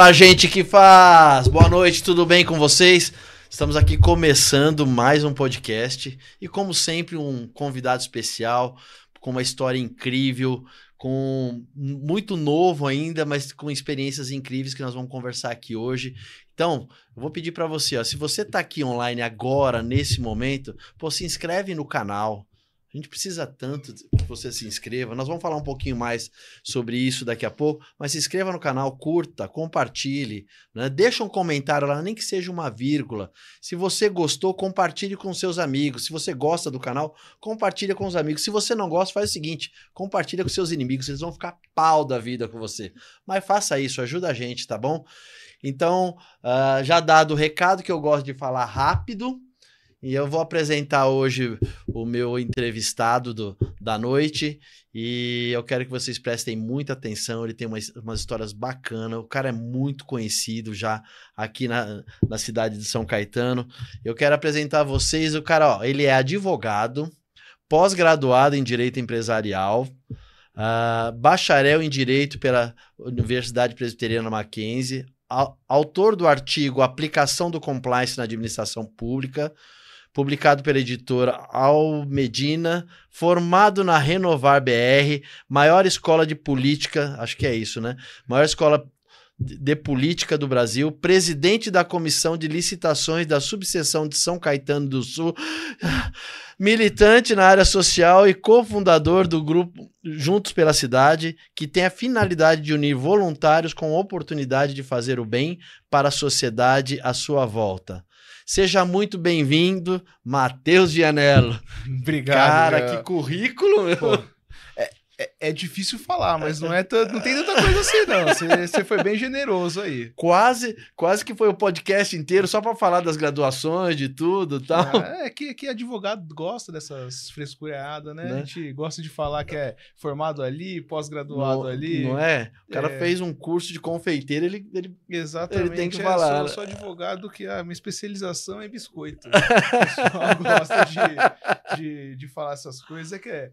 Fala, gente que faz! Boa noite, tudo bem com vocês? Estamos aqui começando mais um podcast e, como sempre, um convidado especial com uma história incrível, com muito novo ainda, mas com experiências incríveis que nós vamos conversar aqui hoje. Então, eu vou pedir para você, ó, se você está aqui online agora, nesse momento, pô, se inscreve no canal, a gente precisa tanto que você se inscreva. Nós vamos falar um pouquinho mais sobre isso daqui a pouco, mas se inscreva no canal, curta, compartilhe, né? deixa um comentário lá, nem que seja uma vírgula. Se você gostou, compartilhe com seus amigos. Se você gosta do canal, compartilha com os amigos. Se você não gosta, faz o seguinte, compartilha com seus inimigos, eles vão ficar pau da vida com você. Mas faça isso, ajuda a gente, tá bom? Então, uh, já dado o recado que eu gosto de falar rápido, e eu vou apresentar hoje o meu entrevistado do, da noite. E eu quero que vocês prestem muita atenção. Ele tem umas, umas histórias bacanas. O cara é muito conhecido já aqui na, na cidade de São Caetano. Eu quero apresentar a vocês o cara, ó, ele é advogado, pós-graduado em Direito Empresarial. Uh, bacharel em Direito pela Universidade Presbiteriana Mackenzie, autor do artigo Aplicação do Compliance na Administração Pública, publicado pela editora Almedina, formado na Renovar BR, maior escola de política, acho que é isso, né? Maior escola de Política do Brasil, presidente da Comissão de Licitações da Subseção de São Caetano do Sul, militante na área social e cofundador do grupo Juntos pela Cidade, que tem a finalidade de unir voluntários com oportunidade de fazer o bem para a sociedade à sua volta. Seja muito bem-vindo, Matheus Vianello. Obrigado. Cara, meu. que currículo, meu. Pô é, é difícil falar, mas não é não tem tanta coisa assim, não. Você, foi bem generoso aí. Quase, quase que foi o podcast inteiro só para falar das graduações, de tudo e tal. é, é que, que advogado gosta dessas frescureadas, né? né? A né? gente gosta de falar que é formado ali, pós-graduado ali. Não é? O cara é... fez um curso de confeiteiro, ele, ele, Exatamente, ele tem que é, falar. Eu sou, né? sou, advogado que a minha especialização é biscoito. o pessoal gosta de, de, de falar essas coisas, é que é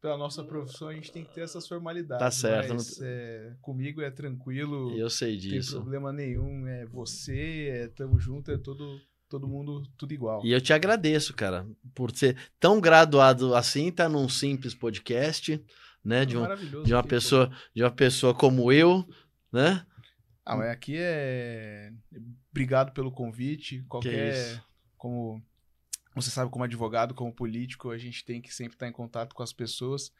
pela nossa profissão, a gente tem que ter essas formalidades. Tá certo. Mas, não... é, comigo é tranquilo. Eu sei disso. Não tem problema nenhum. É você, é tamo junto, é todo, todo mundo, tudo igual. E eu te agradeço, cara, por ser tão graduado assim, tá num simples podcast, né? É de, um, de uma aqui, pessoa, pô. de uma pessoa como eu, né? Ah, mas aqui é. Obrigado pelo convite. Qualquer. Como você sabe, como advogado, como político, a gente tem que sempre estar tá em contato com as pessoas.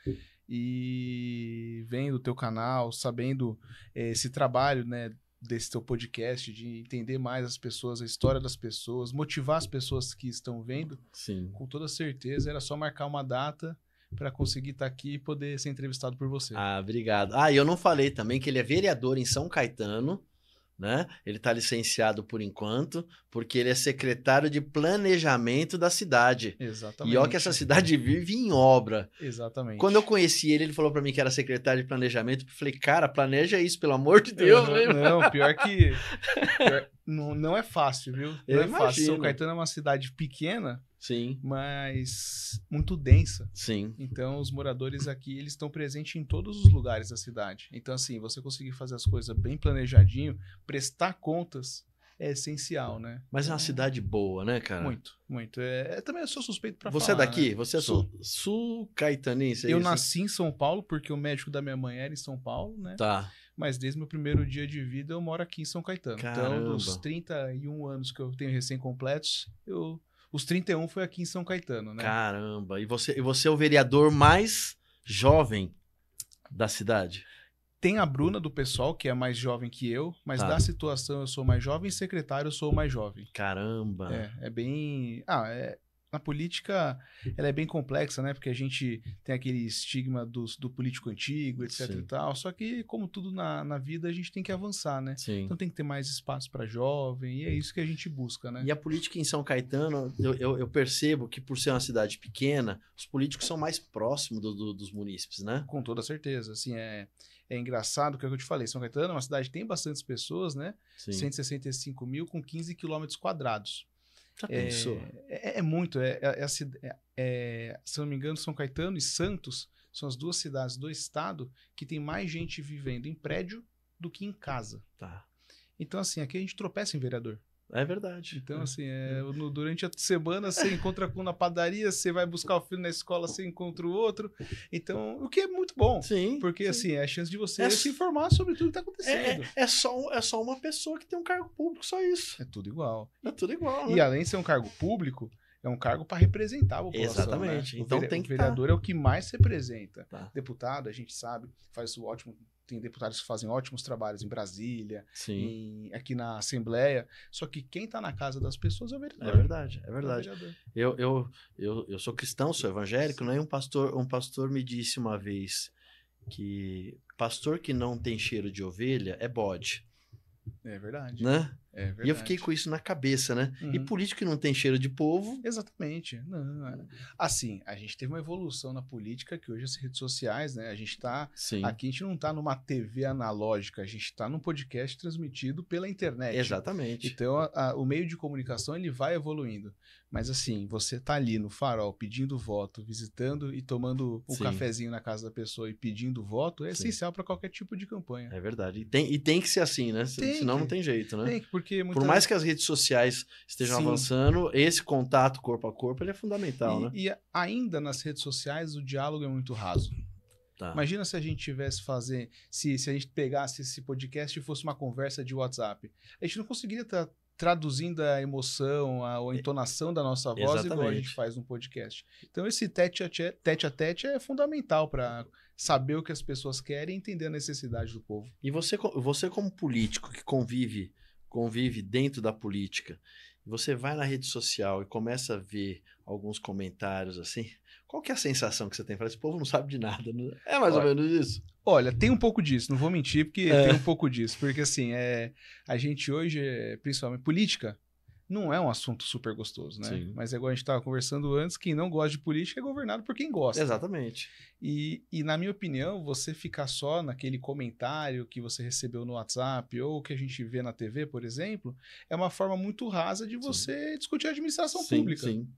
E vendo o teu canal, sabendo é, esse trabalho, né? Desse teu podcast, de entender mais as pessoas, a história das pessoas, motivar as pessoas que estão vendo. Sim. Com toda certeza, era só marcar uma data para conseguir estar tá aqui e poder ser entrevistado por você. Ah, obrigado. Ah, e eu não falei também que ele é vereador em São Caetano né? Ele está licenciado por enquanto, porque ele é secretário de planejamento da cidade. Exatamente. E olha que essa cidade vive em obra. Exatamente. Quando eu conheci ele, ele falou para mim que era secretário de planejamento. Eu falei, cara, planeja isso, pelo amor de Deus. não, pior que. Pior, não, não é fácil, viu? Não Eu é imagino. fácil. São Caetano é uma cidade pequena, sim, mas muito densa. Sim. Então os moradores aqui eles estão presentes em todos os lugares da cidade. Então assim, você conseguir fazer as coisas bem planejadinho, prestar contas é essencial, né? Mas é uma cidade boa, né, cara? Muito, muito. É, é também sou suspeito para falar. Você é daqui? Né? Você é sul, sul caetanense É eu isso? nasci em São Paulo porque o médico da minha mãe era em São Paulo, né? Tá mas desde meu primeiro dia de vida eu moro aqui em São Caetano. Então, Caramba. Então, dos 31 anos que eu tenho recém-completos, eu os 31 foi aqui em São Caetano, né? Caramba, e você, e você é o vereador mais jovem da cidade? Tem a Bruna do pessoal, que é mais jovem que eu, mas tá. da situação eu sou mais jovem, secretário eu sou mais jovem. Caramba! É, é bem. Ah, é, na política ela é bem complexa, né? Porque a gente tem aquele estigma dos, do político antigo, etc Sim. e tal. Só que, como tudo na, na vida, a gente tem que avançar, né? Sim. Então tem que ter mais espaço para jovem, e é isso que a gente busca, né? E a política em São Caetano, eu, eu, eu percebo que por ser uma cidade pequena, os políticos são mais próximos do, do, dos munícipes, né? Com toda certeza, assim, é... É engraçado é o que eu te falei. São Caetano é uma cidade que tem bastantes pessoas, né? Sim. 165 mil com 15 quilômetros quadrados. Já é, pensou? É, é muito. É, é, é, é se não me engano, São Caetano e Santos são as duas cidades do estado que tem mais gente vivendo em prédio do que em casa. Tá. Então, assim, aqui a gente tropeça em vereador. É verdade. Então, é. assim, é, é, no, durante a semana você encontra um na padaria, você vai buscar o filho na escola, você encontra o outro. Então, o que é muito bom. Sim. Porque, sim. assim, é a chance de você é, se informar sobre tudo que está acontecendo. É, é, é só, é só uma pessoa que tem um cargo público, só isso. É tudo igual. É tudo igual. Né? E além de ser um cargo público, é um cargo para representar a população. Né? Exatamente. Né? Então, o, vere tem que o tá. vereador tá. é o que mais representa. Tá. Deputado, a gente sabe, faz o ótimo tem deputados que fazem ótimos trabalhos em Brasília, em, aqui na Assembleia. Só que quem está na casa das pessoas é o vereador. É verdade, é, é verdade. É eu, eu, eu, eu sou cristão, sou evangélico, né? E um pastor, um pastor me disse uma vez que pastor que não tem cheiro de ovelha é bode. É verdade. Né? É e eu fiquei com isso na cabeça, né? Uhum. E político que não tem cheiro de povo. Exatamente. Não, é. assim, a gente teve uma evolução na política que hoje as redes sociais, né? A gente tá. Sim. Aqui a gente não tá numa TV analógica, a gente tá num podcast transmitido pela internet. Exatamente. Então a, a, o meio de comunicação ele vai evoluindo. Mas assim, você tá ali no farol pedindo voto, visitando e tomando o um cafezinho na casa da pessoa e pedindo voto é Sim. essencial para qualquer tipo de campanha. É verdade. E tem, e tem que ser assim, né? Tem Senão que, não tem jeito, né? Tem, porque porque muita... por mais que as redes sociais estejam Sim. avançando, esse contato corpo a corpo ele é fundamental, e, né? E ainda nas redes sociais o diálogo é muito raso. Tá. Imagina se a gente tivesse fazer, se, se a gente pegasse esse podcast e fosse uma conversa de WhatsApp. A gente não conseguiria estar tá traduzindo a emoção, a, a entonação da nossa voz Exatamente. igual a gente faz no podcast. Então esse tete a tete, tete, a tete é fundamental para saber o que as pessoas querem e entender a necessidade do povo. E você, você como político que convive convive dentro da política, você vai na rede social e começa a ver alguns comentários assim, qual que é a sensação que você tem? Fala, esse povo não sabe de nada. Não... Né? É mais olha, ou menos isso? Olha, tem um pouco disso, não vou mentir, porque é. tem um pouco disso. Porque assim, é, a gente hoje, principalmente política, não é um assunto super gostoso, né? Sim. Mas é igual a gente estava conversando antes, quem não gosta de política é governado por quem gosta. Exatamente. E, e, na minha opinião, você ficar só naquele comentário que você recebeu no WhatsApp ou que a gente vê na TV, por exemplo, é uma forma muito rasa de você sim. discutir a administração sim, pública. Sim.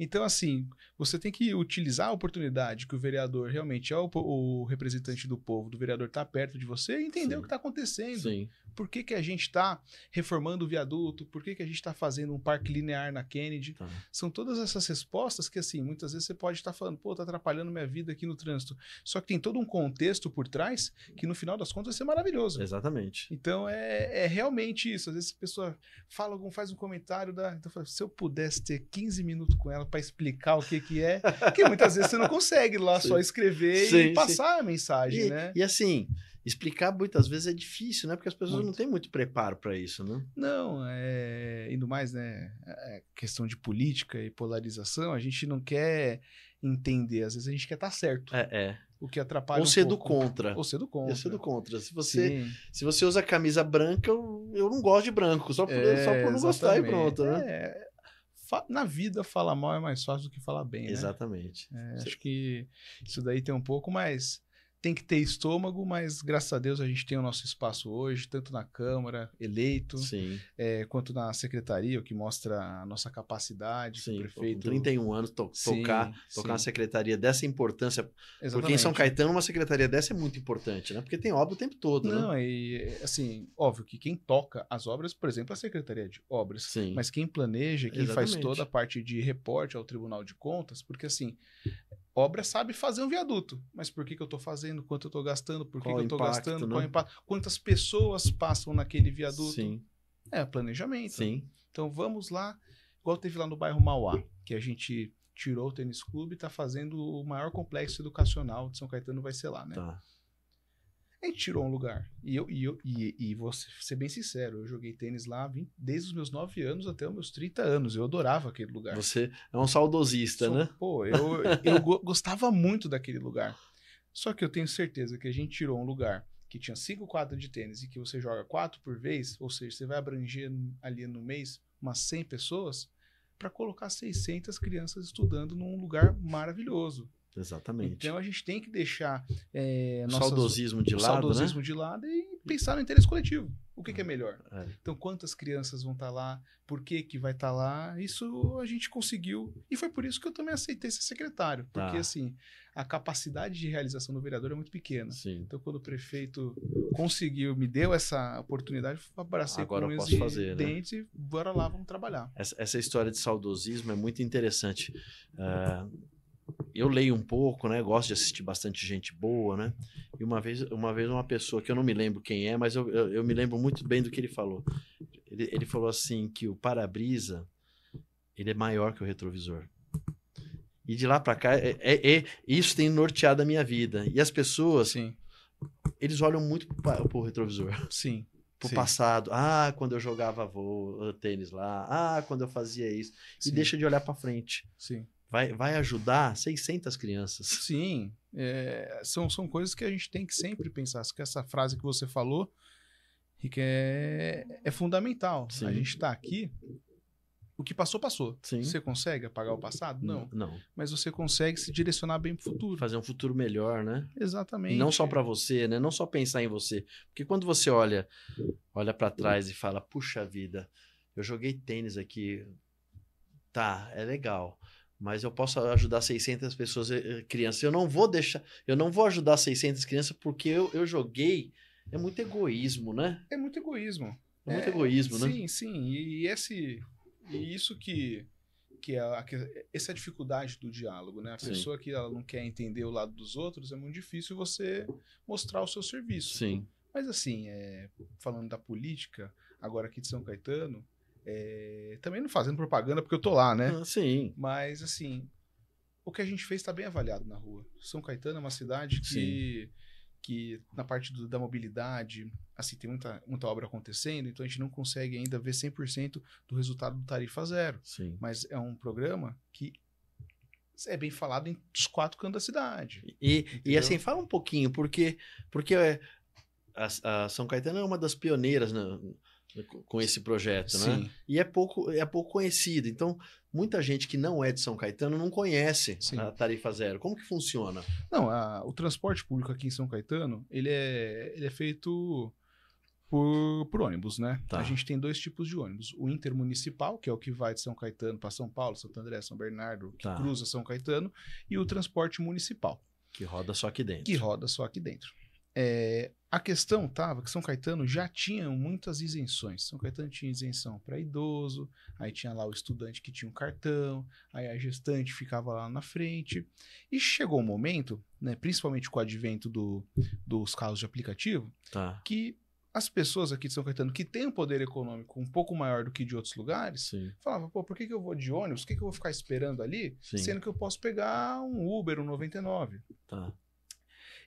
Então, assim, você tem que utilizar a oportunidade que o vereador realmente é o, o representante do povo, do vereador está perto de você e entender Sim. o que está acontecendo. Sim. Por que, que a gente está reformando o viaduto? Por que, que a gente está fazendo um parque linear na Kennedy? Tá. São todas essas respostas que, assim, muitas vezes você pode estar tá falando, pô, tá atrapalhando minha vida aqui no trânsito. Só que tem todo um contexto por trás que, no final das contas, vai ser maravilhoso. Exatamente. Então, é, é realmente isso. Às vezes a pessoa fala faz um comentário, da, então, se eu pudesse ter 15 minutos com ela para explicar o que, que é, que muitas vezes você não consegue lá sim. só escrever sim, e passar a mensagem, e, né? E assim, explicar muitas vezes é difícil, né? Porque as pessoas muito. não têm muito preparo para isso, né? Não, é, indo mais, né? É questão de política e polarização, a gente não quer entender, às vezes a gente quer estar tá certo. É, é. O que atrapalha. Ou ser do contra. Ou ser do contra. Ou ser do contra. Se você, se você usa camisa branca, eu, eu não gosto de branco. Só por, é, só por não exatamente. gostar e pronto, né? É, é na vida, falar mal é mais fácil do que falar bem. Né? Exatamente. Né? É, acho que isso daí tem um pouco, mas tem que ter estômago, mas graças a Deus a gente tem o nosso espaço hoje, tanto na Câmara, eleito, é, quanto na Secretaria, o que mostra a nossa capacidade. Sim, o prefeito... com 31 anos, to sim, tocar, tocar na Secretaria dessa importância. Exatamente. Porque em São Caetano, uma Secretaria dessa é muito importante, né? Porque tem obra o tempo todo, né? Não, né? e assim, óbvio que quem toca as obras, por exemplo, é a Secretaria de Obras, sim. mas quem planeja, quem Exatamente. faz toda a parte de reporte ao Tribunal de Contas, porque assim obra sabe fazer um viaduto, mas por que, que eu estou fazendo, quanto eu estou gastando, por que, que eu estou gastando, né? qual impacto, quantas pessoas passam naquele viaduto. Sim. É planejamento. Sim. Então vamos lá, igual teve lá no bairro Mauá, que a gente tirou o tênis clube e está fazendo o maior complexo educacional de São Caetano, vai ser lá, né? Tá. A gente tirou um lugar. E eu, e, eu, e, e vou ser bem sincero, eu joguei tênis lá vim, desde os meus 9 anos até os meus 30 anos. Eu adorava aquele lugar. Você é um saudosista, né? Pô, eu, eu gostava muito daquele lugar. Só que eu tenho certeza que a gente tirou um lugar que tinha cinco quadras de tênis e que você joga quatro por vez, ou seja, você vai abranger ali no mês umas 100 pessoas, para colocar 600 crianças estudando num lugar maravilhoso. Exatamente. Então a gente tem que deixar é, nossas, saudosismo de o lado, né? saudosismo né? de lado e pensar no interesse coletivo. O que, que é, é. melhor? É. Então, quantas crianças vão estar tá lá? Por que, que vai estar tá lá? Isso a gente conseguiu. E foi por isso que eu também aceitei ser secretário. Tá. Porque, tá. assim, a capacidade de realização do vereador é muito pequena. Sim. Então, quando o prefeito conseguiu, me deu essa oportunidade, abracei Agora com os fazer, né? dentes né? e bora lá, vamos trabalhar. Essa, essa, história de saudosismo é muito interessante. Uh eu leio um pouco, né? Gosto de assistir bastante gente boa, né? E uma vez, uma vez uma pessoa que eu não me lembro quem é, mas eu, eu, eu me lembro muito bem do que ele falou. Ele, ele falou assim que o para-brisa ele é maior que o retrovisor. E de lá para cá, é, é, é, isso tem norteado a minha vida. E as pessoas, Sim. eles olham muito para o retrovisor. Sim pro Sim. passado. Ah, quando eu jogava voo, tênis lá. Ah, quando eu fazia isso. Sim. E deixa de olhar para frente. Sim vai, vai ajudar 600 crianças. Sim, é, são, são coisas que a gente tem que sempre pensar. Acho que essa frase que você falou, Rick, é, é fundamental. Sim. A gente está aqui, o que passou, passou. Sim. Você consegue apagar o passado? Não. Não. Mas você consegue se direcionar bem para o futuro. Fazer um futuro melhor, né? Exatamente. E não só para você, né? Não só pensar em você. Porque quando você olha, olha para trás e fala, puxa vida, eu joguei tênis aqui. Tá, é legal mas eu posso ajudar 600 pessoas, eh, eh, crianças. Eu não vou deixar, eu não vou ajudar 600 crianças porque eu, eu joguei. É muito egoísmo, né? É muito egoísmo. É muito é, egoísmo, sim, né? Sim, sim. E, esse, e isso que, que é a, que, essa é a dificuldade do diálogo, né? A sim. pessoa que ela não quer entender o lado dos outros é muito difícil você mostrar o seu serviço. Sim. Mas assim, é, falando da política, agora aqui de São Caetano, é, também não fazendo propaganda porque eu tô lá, né? Ah, sim. Mas assim, o que a gente fez está bem avaliado na rua. São Caetano é uma cidade que, sim. que na parte do, da mobilidade, assim, tem muita, muita obra acontecendo, então a gente não consegue ainda ver 100% do resultado do Tarifa Zero. Sim. Mas é um programa que é bem falado em os quatro cantos da cidade. E, e assim, fala um pouquinho, porque, porque é, a, a São Caetano é uma das pioneiras né? com esse projeto, né? Sim. né? E é pouco, é pouco conhecido. Então, muita gente que não é de São Caetano não conhece Sim. a tarifa zero. Como que funciona? Não, a, o transporte público aqui em São Caetano, ele é, ele é feito por, por ônibus, né? Tá. A gente tem dois tipos de ônibus. O intermunicipal, que é o que vai de São Caetano para São Paulo, Santo André, São Bernardo, que tá. cruza São Caetano, e o transporte municipal. Que roda só aqui dentro. Que roda só aqui dentro. É, a questão estava que São Caetano já tinha muitas isenções. São Caetano tinha isenção para idoso, aí tinha lá o estudante que tinha um cartão, aí a gestante ficava lá na frente. E chegou um momento, né, principalmente com o advento do, dos carros de aplicativo, tá. que as pessoas aqui de São Caetano que têm um poder econômico um pouco maior do que de outros lugares Sim. falavam, pô, por que, que eu vou de ônibus? Por que, que eu vou ficar esperando ali? Sim. Sendo que eu posso pegar um Uber, um 99. Tá.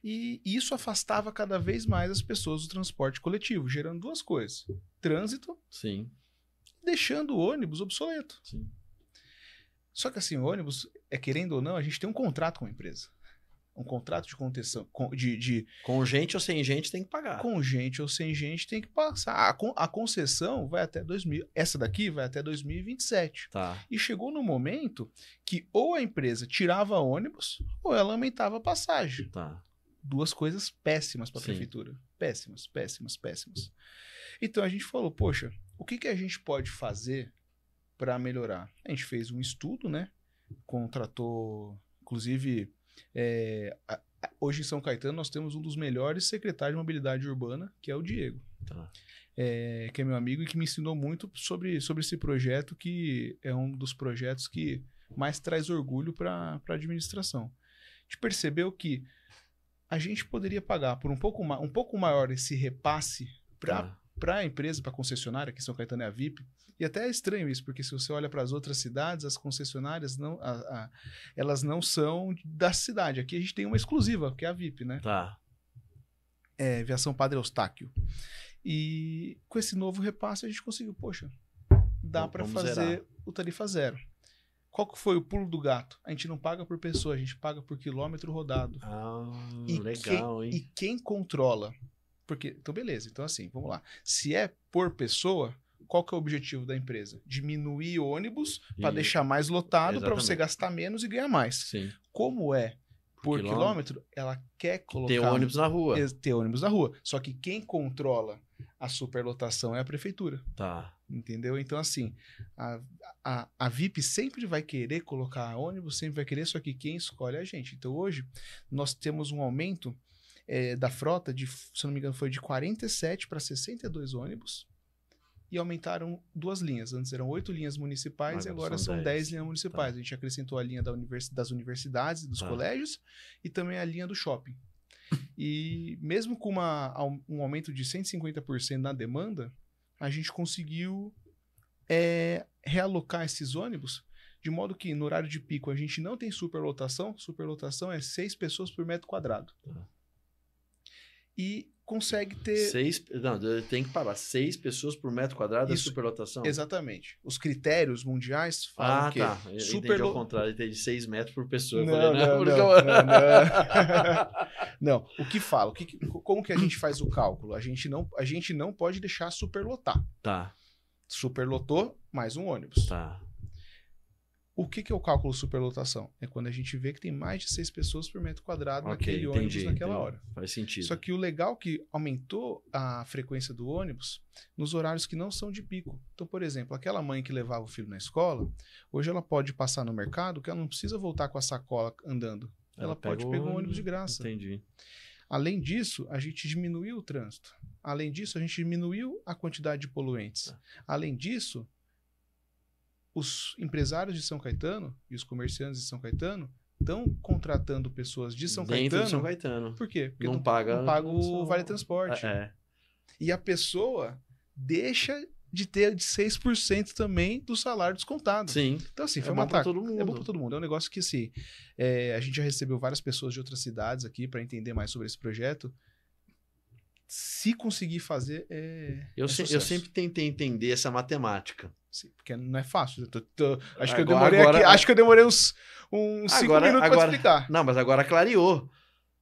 E isso afastava cada vez mais as pessoas do transporte coletivo, gerando duas coisas: trânsito. Sim. Deixando o ônibus obsoleto. Sim. Só que assim, o ônibus, é querendo ou não, a gente tem um contrato com a empresa. Um contrato de contenção. De, de... Com gente ou sem gente tem que pagar. Com gente ou sem gente tem que passar. A, con a concessão vai até 2000. Essa daqui vai até 2027. Tá. E chegou no momento que ou a empresa tirava ônibus ou ela aumentava a passagem. Tá duas coisas péssimas para a prefeitura. Péssimas, péssimas, péssimas. Então a gente falou, poxa, o que, que a gente pode fazer para melhorar? A gente fez um estudo, né? Contratou, inclusive, é, a, hoje em São Caetano nós temos um dos melhores secretários de mobilidade urbana, que é o Diego. Tá. É, que é meu amigo e que me ensinou muito sobre, sobre esse projeto, que é um dos projetos que mais traz orgulho para a administração. A gente percebeu que a gente poderia pagar por um pouco, um pouco maior esse repasse para tá. Para a empresa, para a concessionária, que São Caetano é a VIP, e até é estranho isso, porque se você olha para as outras cidades, as concessionárias não, a, a, elas não são da cidade. Aqui a gente tem uma exclusiva, que é a VIP, né? Tá. É, aviação Padre Eustáquio. E com esse novo repasse a gente conseguiu, poxa, dá para fazer zerar. o tarifa zero. Qual que foi o pulo do gato? A gente não paga por pessoa, a gente paga por quilômetro rodado. Ah, e legal, quem, hein? E quem controla? Porque, então beleza, então assim, vamos lá. Se é por pessoa, qual que é o objetivo da empresa? Diminuir ônibus para deixar mais lotado, para você gastar menos e ganhar mais. Sim. Como é por quilômetro, quilômetro ela quer colocar... Ter ônibus na rua. Ter ônibus na rua. Só que quem controla a superlotação é a prefeitura. Tá. Entendeu? Então, assim, a, a, a VIP sempre vai querer colocar ônibus, sempre vai querer, só que quem escolhe é a gente. Então, hoje, nós temos um aumento é, da frota de, se não me engano, foi de 47 para 62 ônibus e aumentaram duas linhas. Antes eram oito linhas municipais agora e agora são, dez linhas tá. municipais. Tá. A gente acrescentou a linha da univers das universidades, dos tá. colégios e também a linha do shopping. E mesmo com uma, um aumento de 150% na demanda, a gente conseguiu é, realocar esses ônibus de modo que no horário de pico a gente não tem superlotação. Superlotação é seis pessoas por metro quadrado. Uhum. E consegue ter. Seis, não, tem que parar. Seis pessoas por metro quadrado é Isso, é superlotação? Exatamente. Os critérios mundiais falam ah, que. Ah, tá. Eu super... entendi ao contrário, de seis metros por pessoa. Não, falei, não, não, não, não, não, o que fala? O que, como que a gente faz o cálculo? A gente não, a gente não pode deixar superlotar. Tá. Superlotou, mais um ônibus. Tá. O que, que é o cálculo superlotação? É quando a gente vê que tem mais de seis pessoas por metro quadrado okay, naquele entendi, ônibus naquela entendi. hora. Faz sentido. Só que o legal é que aumentou a frequência do ônibus nos horários que não são de pico. Então, por exemplo, aquela mãe que levava o filho na escola, hoje ela pode passar no mercado que ela não precisa voltar com a sacola andando. Ela, ela pode pegar um ônibus de graça. Entendi. Além disso, a gente diminuiu o trânsito. Além disso, a gente diminuiu a quantidade de poluentes. Tá. Além disso, os empresários de São Caetano e os comerciantes de São Caetano estão contratando pessoas de São, Dentro Caetano, de São Caetano. Por quê? Porque não, não paga, não paga o vale transporte. É, é. E a pessoa deixa de ter de 6% também do salário descontado. Sim. Então, assim, é foi é uma ataque. Todo mundo. É bom para todo mundo. É um negócio que, assim, é, a gente já recebeu várias pessoas de outras cidades aqui para entender mais sobre esse projeto. Se conseguir fazer, é. Eu, é se, eu sempre tentei entender essa matemática. Sim, porque não é fácil. Tô, tô, acho, agora, que eu demorei agora, aqui, acho que eu demorei uns, uns cinco minutos para explicar. Não, mas agora clareou.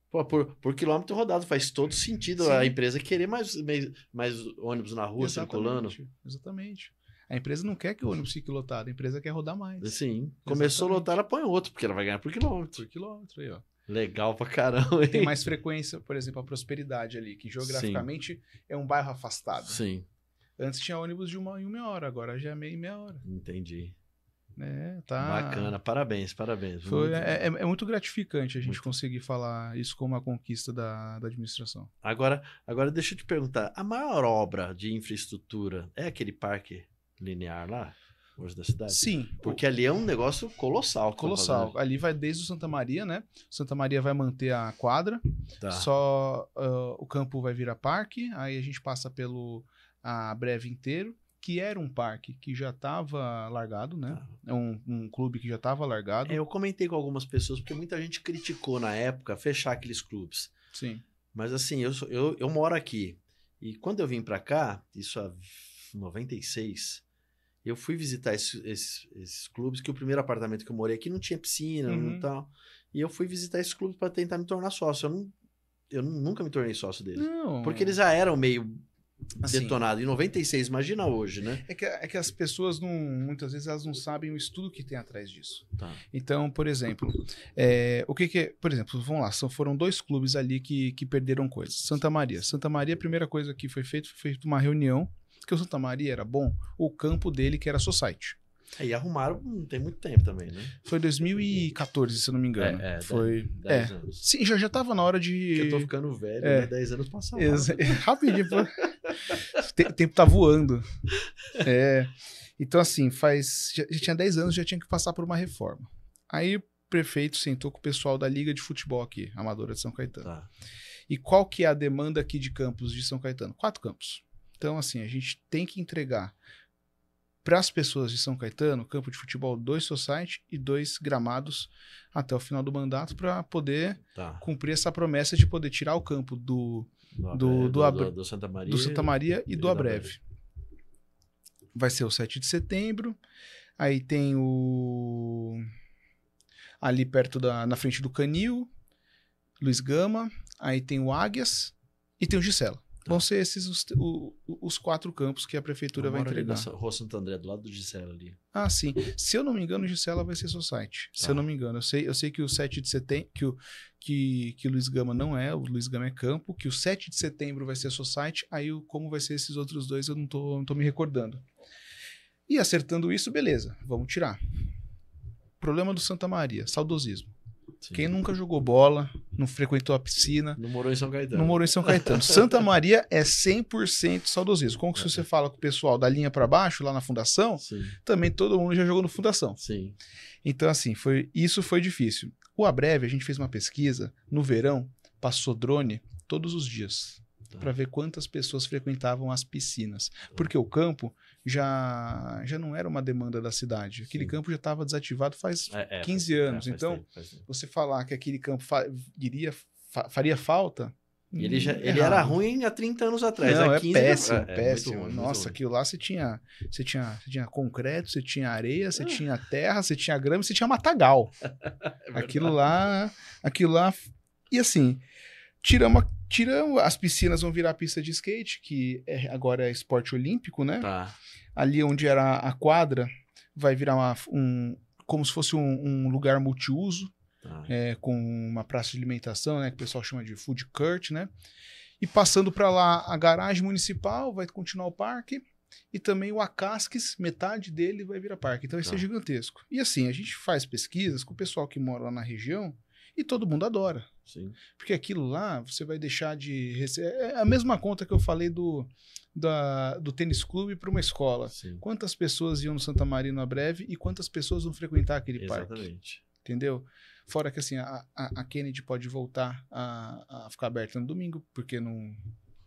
Pô, por, por, quilômetro rodado faz todo sentido Sim. a empresa querer mais, mais, mais ônibus na rua exatamente, circulando. Exatamente. A empresa não quer que o ônibus fique lotado, a empresa quer rodar mais. Sim. Começou a lotar, ela põe outro, porque ela vai ganhar por quilômetro. Por quilômetro, aí, ó. Legal pra caramba, hein? Tem mais frequência, por exemplo, a Prosperidade ali, que geograficamente Sim. é um bairro afastado. Sim. Antes tinha ônibus de uma em uma hora, agora já é meia e meia hora. Entendi. É, tá... Bacana, parabéns, parabéns. Foi, muito... É, é, é, muito gratificante a gente muito. conseguir falar isso como uma conquista da, da administração. Agora, agora deixa eu te perguntar: a maior obra de infraestrutura é aquele parque linear lá? Hoje da cidade? Sim. Porque ali é um negócio colossal. Colossal. ali vai desde o Santa Maria, né? Santa Maria vai manter a quadra, tá. só uh, o campo vai virar parque, aí a gente passa pelo a Breve inteiro, que era um parque que já estava largado, né? É um, um clube que já estava largado. É, eu comentei com algumas pessoas, porque muita gente criticou na época fechar aqueles clubes. Sim. Mas assim, eu, eu, eu moro aqui. E quando eu vim para cá, isso há 96, eu fui visitar esses, esses, clubes, que o primeiro apartamento que eu morei aqui não tinha piscina uhum. não tal. E eu fui visitar esses clubes para tentar me tornar sócio. Eu, não, eu nunca me tornei sócio deles. Não. Porque é. eles já eram meio Assim, detonado. Em 96, imagina hoje, né? É que, é que as pessoas não, muitas vezes elas não sabem o estudo que tem atrás disso. Tá. Então, por exemplo, é, o que que, por exemplo, vamos lá, só foram dois clubes ali que, que perderam coisas. Santa Maria. Santa Maria, a primeira coisa que foi feita foi feita uma reunião, que o Santa Maria era bom, o campo dele que era society. É, e arrumaram não tem muito tempo também, né? Foi 2014, se eu não me engano. É, é Foi. 10, é. Anos. Sim, já, já tava na hora de. eu tô ficando velho, é. né? 10 anos passaram. Ex... Rapidinho, o tempo tá voando. É, então, assim, faz. Já, tinha 10 anos, já tinha que passar por uma reforma. Aí o prefeito sentou com o pessoal da Liga de Futebol aqui, Amadora de São Caetano. Tá. E qual que é a demanda aqui de campos de São Caetano? Quatro campos. Então, assim, a gente tem que entregar para as pessoas de São Caetano, campo de futebol, dois society e dois gramados até o final do mandato para poder tá. cumprir essa promessa de poder tirar o campo do do, do, do, do, do, Santa Maria, do Santa Maria e, e do Abreve. Vai ser o 7 de setembro. Aí tem o. Ali perto da. Na frente do Canil, Luiz Gama. Aí tem o Águias e tem o Gisela. Vão tá. ser esses os, o, os quatro campos que a prefeitura vai entregar. Ali na Rua Santo André, do lado do Gisela ali. Ah, sim. Se eu não me engano, Gisela vai ser society. Tá. Se eu tá. não me engano. Eu sei, eu sei que o 7 de setembro. Que o que, que Luiz Gama não é, o Luiz Gama é campo, que o 7 de setembro vai ser society. Aí o, como vai ser esses outros dois, eu não tô, não tô me recordando. E acertando isso, beleza, vamos tirar. Problema do Santa Maria, saudosismo. Sim. Quem nunca jogou bola, não frequentou a piscina. Não morou em São Caetano. Não morou em São Caetano. Santa Maria é 100% saudosismo. Como que é. se você fala com o pessoal da linha para baixo, lá na fundação, Sim. também todo mundo já jogou no fundação. Sim. Então, assim, foi, isso foi difícil. O Abreve, a gente fez uma pesquisa no verão, passou drone todos os dias. Tá. Para ver quantas pessoas frequentavam as piscinas. Tá. Porque o campo já já não era uma demanda da cidade. Aquele Sim. campo já estava desativado faz é, é, 15 anos. É, faz então, tempo, você falar que aquele campo fa iria, fa faria falta. E ele já, hum, é ele era ruim há 30 anos atrás. Não, é péssimo, é péssimo. Nossa, aquilo lá você tinha, você tinha, você tinha concreto, você tinha areia, você ah. tinha terra, você tinha grama, você tinha matagal. aquilo lá, aquilo lá. E assim, tiramos tiramos as piscinas vão virar pista de skate, que é, agora é esporte olímpico, né? Tá. Ali onde era a quadra, vai virar uma, um, como se fosse um, um lugar multiuso, tá. é, com uma praça de alimentação, né? Que o pessoal chama de food court, né? E passando para lá a garagem municipal, vai continuar o parque. E também o Acasques, metade dele vai virar parque. Então, vai é tá. gigantesco. E assim, a gente faz pesquisas com o pessoal que mora lá na região e todo mundo adora. Sim. Porque aquilo lá, você vai deixar de receber. É, é a mesma conta que eu falei do, da, do tênis clube para uma escola. Sim. Quantas pessoas iam no Santa Marina breve e quantas pessoas vão frequentar aquele Exatamente. parque? Exatamente. Entendeu? Fora que assim, a, a, a Kennedy pode voltar a, a ficar aberta no domingo, porque não,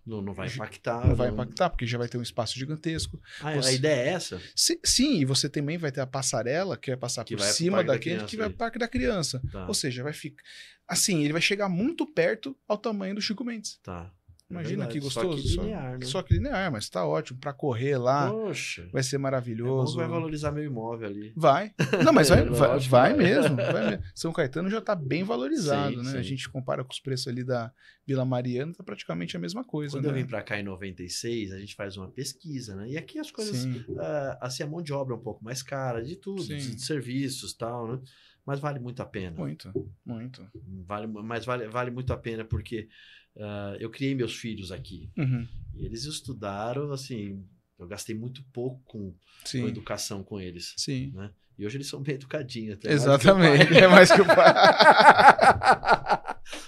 não, não vai impactar. Não vai impactar, porque já vai ter um espaço gigantesco. Ah, é, você... A ideia é essa? Sim, sim, e você também vai ter a passarela que vai é passar que por vai cima daquele da que vai para o parque da criança. Tá. Ou seja, vai ficar. Assim, ele vai chegar muito perto ao tamanho do Chico Mendes. Tá. É Imagina é que gostoso. Só que linear, só, né? só que linear mas tá ótimo. Para correr lá, Poxa, vai ser maravilhoso. É vai valorizar meu imóvel ali. Vai. Não, mas é vai, vai, vai, mesmo, vai, mesmo, São Caetano já tá bem valorizado, sim, né? Sim. A gente compara com os preços ali da Vila Mariana, tá praticamente a mesma coisa. Quando né? eu vim para cá em 96, a gente faz uma pesquisa, né? E aqui as coisas, uh, assim, a mão de obra é um pouco mais cara, de tudo, sim. de serviços tal, né? Mas vale muito a pena. Muito, muito. Vale, mas vale, vale muito a pena porque Uh, eu criei meus filhos aqui. Uhum. E eles estudaram, assim, eu gastei muito pouco com, com educação com eles. Sim. Né? E hoje eles são bem educadinhos. Até Exatamente, é mais que o pai.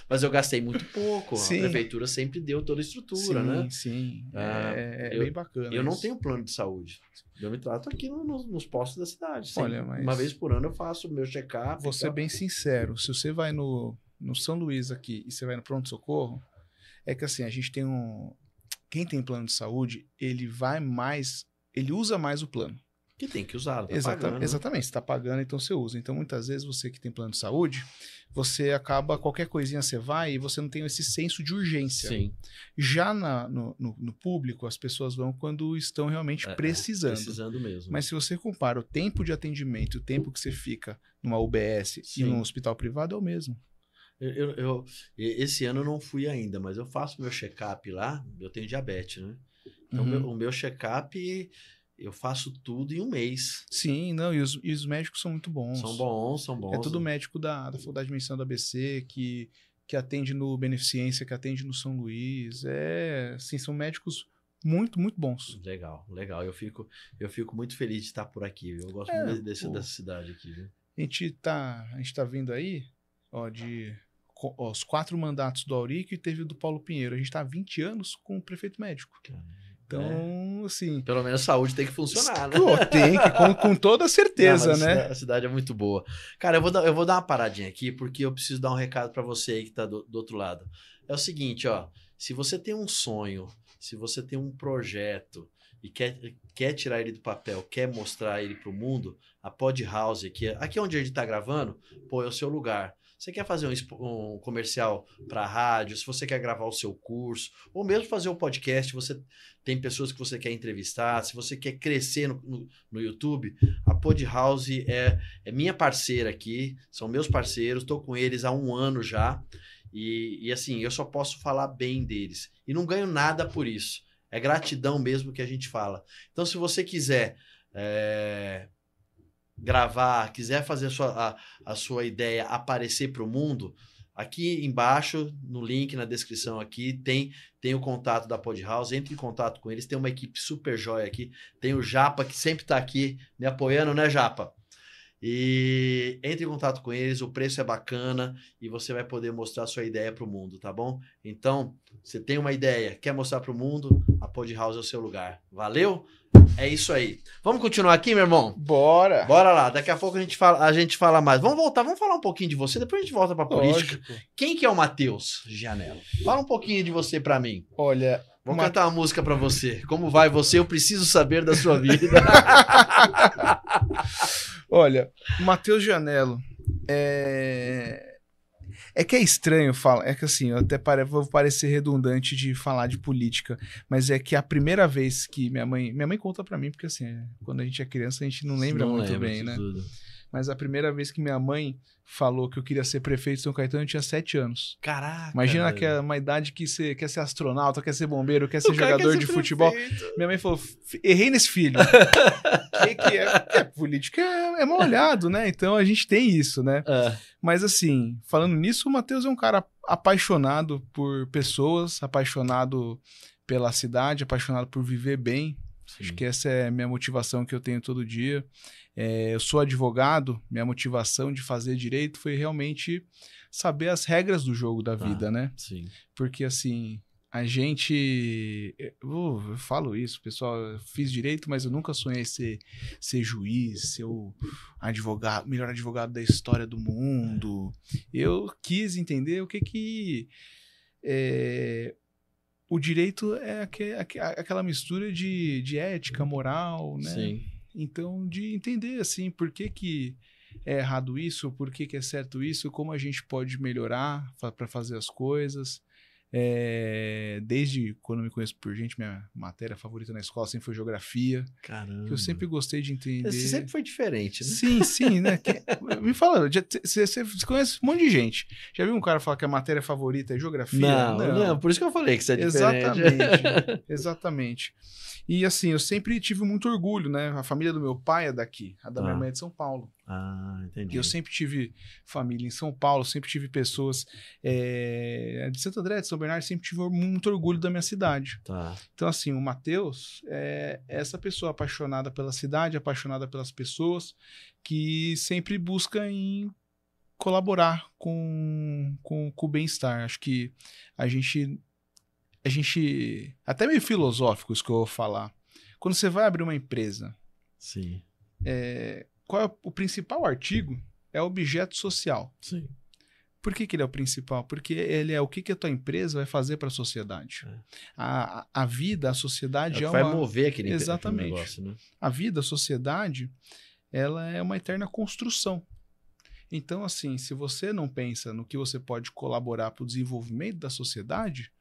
Mas eu gastei muito pouco. Sim. A prefeitura sempre deu toda a estrutura, sim, né? Sim, ah, é, é eu, bem bacana. Eu isso. não tenho plano de saúde. Eu me trato aqui no, no, nos postos da cidade. Sempre, Olha, mas... Uma vez por ano eu faço o meu check-up. Vou ser bem sincero. Se você vai no, no São Luís aqui e você vai no pronto-socorro, é que assim, a gente tem um. Quem tem plano de saúde, ele vai mais. Ele usa mais o plano. Que tem que usar, tá Exata, pagando. Exatamente, você está pagando, então você usa. Então, muitas vezes, você que tem plano de saúde, você acaba, qualquer coisinha você vai e você não tem esse senso de urgência. Sim. Já na, no, no, no, público, as pessoas vão quando estão realmente é, é precisando. É, precisando mesmo. Mas se você compara o tempo de atendimento, o tempo que você fica numa UBS Sim. e num hospital privado, é o mesmo. Eu, eu, esse ano eu não fui ainda, mas eu faço meu check-up lá. Eu tenho diabetes, né? Então, uhum. meu, o meu check-up eu faço tudo em um mês. Sim, não, e os, e os, médicos são muito bons. São bons, são é bons. É todo né? médico da, da Faculdade de Medicina da ABC, que, que atende no Beneficência, que atende no São Luís. É, sim são médicos muito, muito bons. Legal, legal. Eu fico, eu fico muito feliz de estar por aqui. Viu? Eu gosto é, muito desse, dessa cidade aqui. Viu? A gente tá, a gente tá vindo aí, ó, de os quatro mandatos do Aurico e teve o do Paulo Pinheiro. A gente está há 20 anos com o prefeito médico. Então, é. assim. Pelo menos a saúde tem que funcionar, né? Tem que, com, com toda certeza, Não, né? A cidade, a cidade, é muito boa. Cara, eu vou, dar, eu vou dar uma paradinha aqui, porque eu preciso dar um recado para você aí que está do, do outro lado. É o seguinte, ó. Se você tem um sonho, se você tem um projeto, e quer, quer tirar ele do papel, quer mostrar ele para o mundo, a Pod House aqui, aqui onde a gente está gravando, pô, é o seu lugar. Você quer fazer um, um comercial para rádio, se você quer gravar o seu curso, ou mesmo fazer um podcast, você tem pessoas que você quer entrevistar, se você quer crescer no, no, no YouTube, a Pod House é, é minha parceira aqui, são meus parceiros, estou com eles há um ano já. E, e, assim, eu só posso falar bem deles. E não ganho nada por isso. É gratidão mesmo que a gente fala. Então, se você quiser é, gravar, quiser fazer a sua, a, a sua ideia aparecer para o mundo, aqui embaixo, no link na descrição aqui, tem tem o contato da Pod House, entre em contato com eles, tem uma equipe super jóia aqui, tem o Japa que sempre está aqui me apoiando, né, Japa? E entre em contato com eles, o preço é bacana e você vai poder mostrar sua ideia para o mundo, tá bom? Então, você tem uma ideia, quer mostrar para o mundo, a Pod House é o seu lugar. Valeu? É isso aí. Vamos continuar aqui, meu irmão? Bora. Bora lá. Daqui a pouco a gente fala, a gente fala mais. Vamos voltar, vamos falar um pouquinho de você, depois a gente volta pra Lógico. política. Quem que é o Matheus Janela? Fala um pouquinho de você para mim. Olha, Vou cantar uma música para você. Como vai você? Eu preciso saber da sua vida. Olha, Matheus Janelo é... É que é estranho falar, é que assim, eu até pare, vou parecer redundante de falar de política, mas é que a primeira vez que minha mãe, minha mãe conta para mim, porque assim, quando a gente é criança a gente não lembra não muito lembra bem, né? Tudo mas a primeira vez que minha mãe falou que eu queria ser prefeito de São Caetano, eu tinha sete anos. Caraca! Imagina que é uma idade que você quer ser astronauta, quer ser bombeiro, quer ser o jogador quer ser de prefeito. futebol. Minha mãe falou, errei nesse filho. que, que é? é política é, é mal olhado, né? Então a gente tem isso, né? Uh. Mas assim, falando nisso, o Matheus é um cara apaixonado por pessoas, apaixonado pela cidade, apaixonado por viver bem. Sim. Acho que essa é a minha motivação que eu tenho todo dia. É, eu sou advogado, minha motivação de fazer direito foi realmente saber as regras do jogo da tá, vida, ah, né? Sim. Porque assim, a gente. É, eu, eu falo isso, pessoal, eu fiz direito, mas eu nunca sonhei ser, ser juiz, ser o advogado, melhor advogado da história do mundo. É. Eu quis entender o que que. É, o direito é aqu aqu aquela mistura de, de ética, moral, né? Sim então, de entender assim, por que que é errado isso, por que que é certo isso, como a gente pode melhorar para fazer as coisas. É, desde quando me conheço por gente, minha matéria favorita na escola sempre foi geografia. Caramba. Que eu sempre gostei de entender. Você sempre foi diferente, né? Sim, sim, né? que, me fala, você conhece um monte de gente. Já viu um cara falar que a matéria favorita é geografia? Não, não, não por isso que eu falei que você é diferente. Exatamente. exatamente. E assim, eu sempre tive muito orgulho, né? A família do meu pai é daqui, a da ah. minha mãe é de São Paulo. Ah, entendi. E eu sempre tive família em São Paulo, sempre tive pessoas é, de Santo André, de São Bernardo, sempre tive muito orgulho da minha cidade. Tá. Então, assim, o Matheus é essa pessoa apaixonada pela cidade, apaixonada pelas pessoas, que sempre busca em colaborar com, com, com o bem-estar. Acho que a gente a gente. Até meio filosófico isso que eu vou falar. Quando você vai abrir uma empresa. Sim. É, qual é o principal artigo? É objeto social. Sim. Por que, que ele é o principal? Porque ele é o que, que a tua empresa vai fazer para é. a sociedade. A, a vida, a sociedade é, é vai uma... Vai mover aquele Exatamente. negócio, né? A vida, a sociedade, ela é uma eterna construção. Então, assim, se você não pensa no que você pode colaborar para o desenvolvimento da sociedade,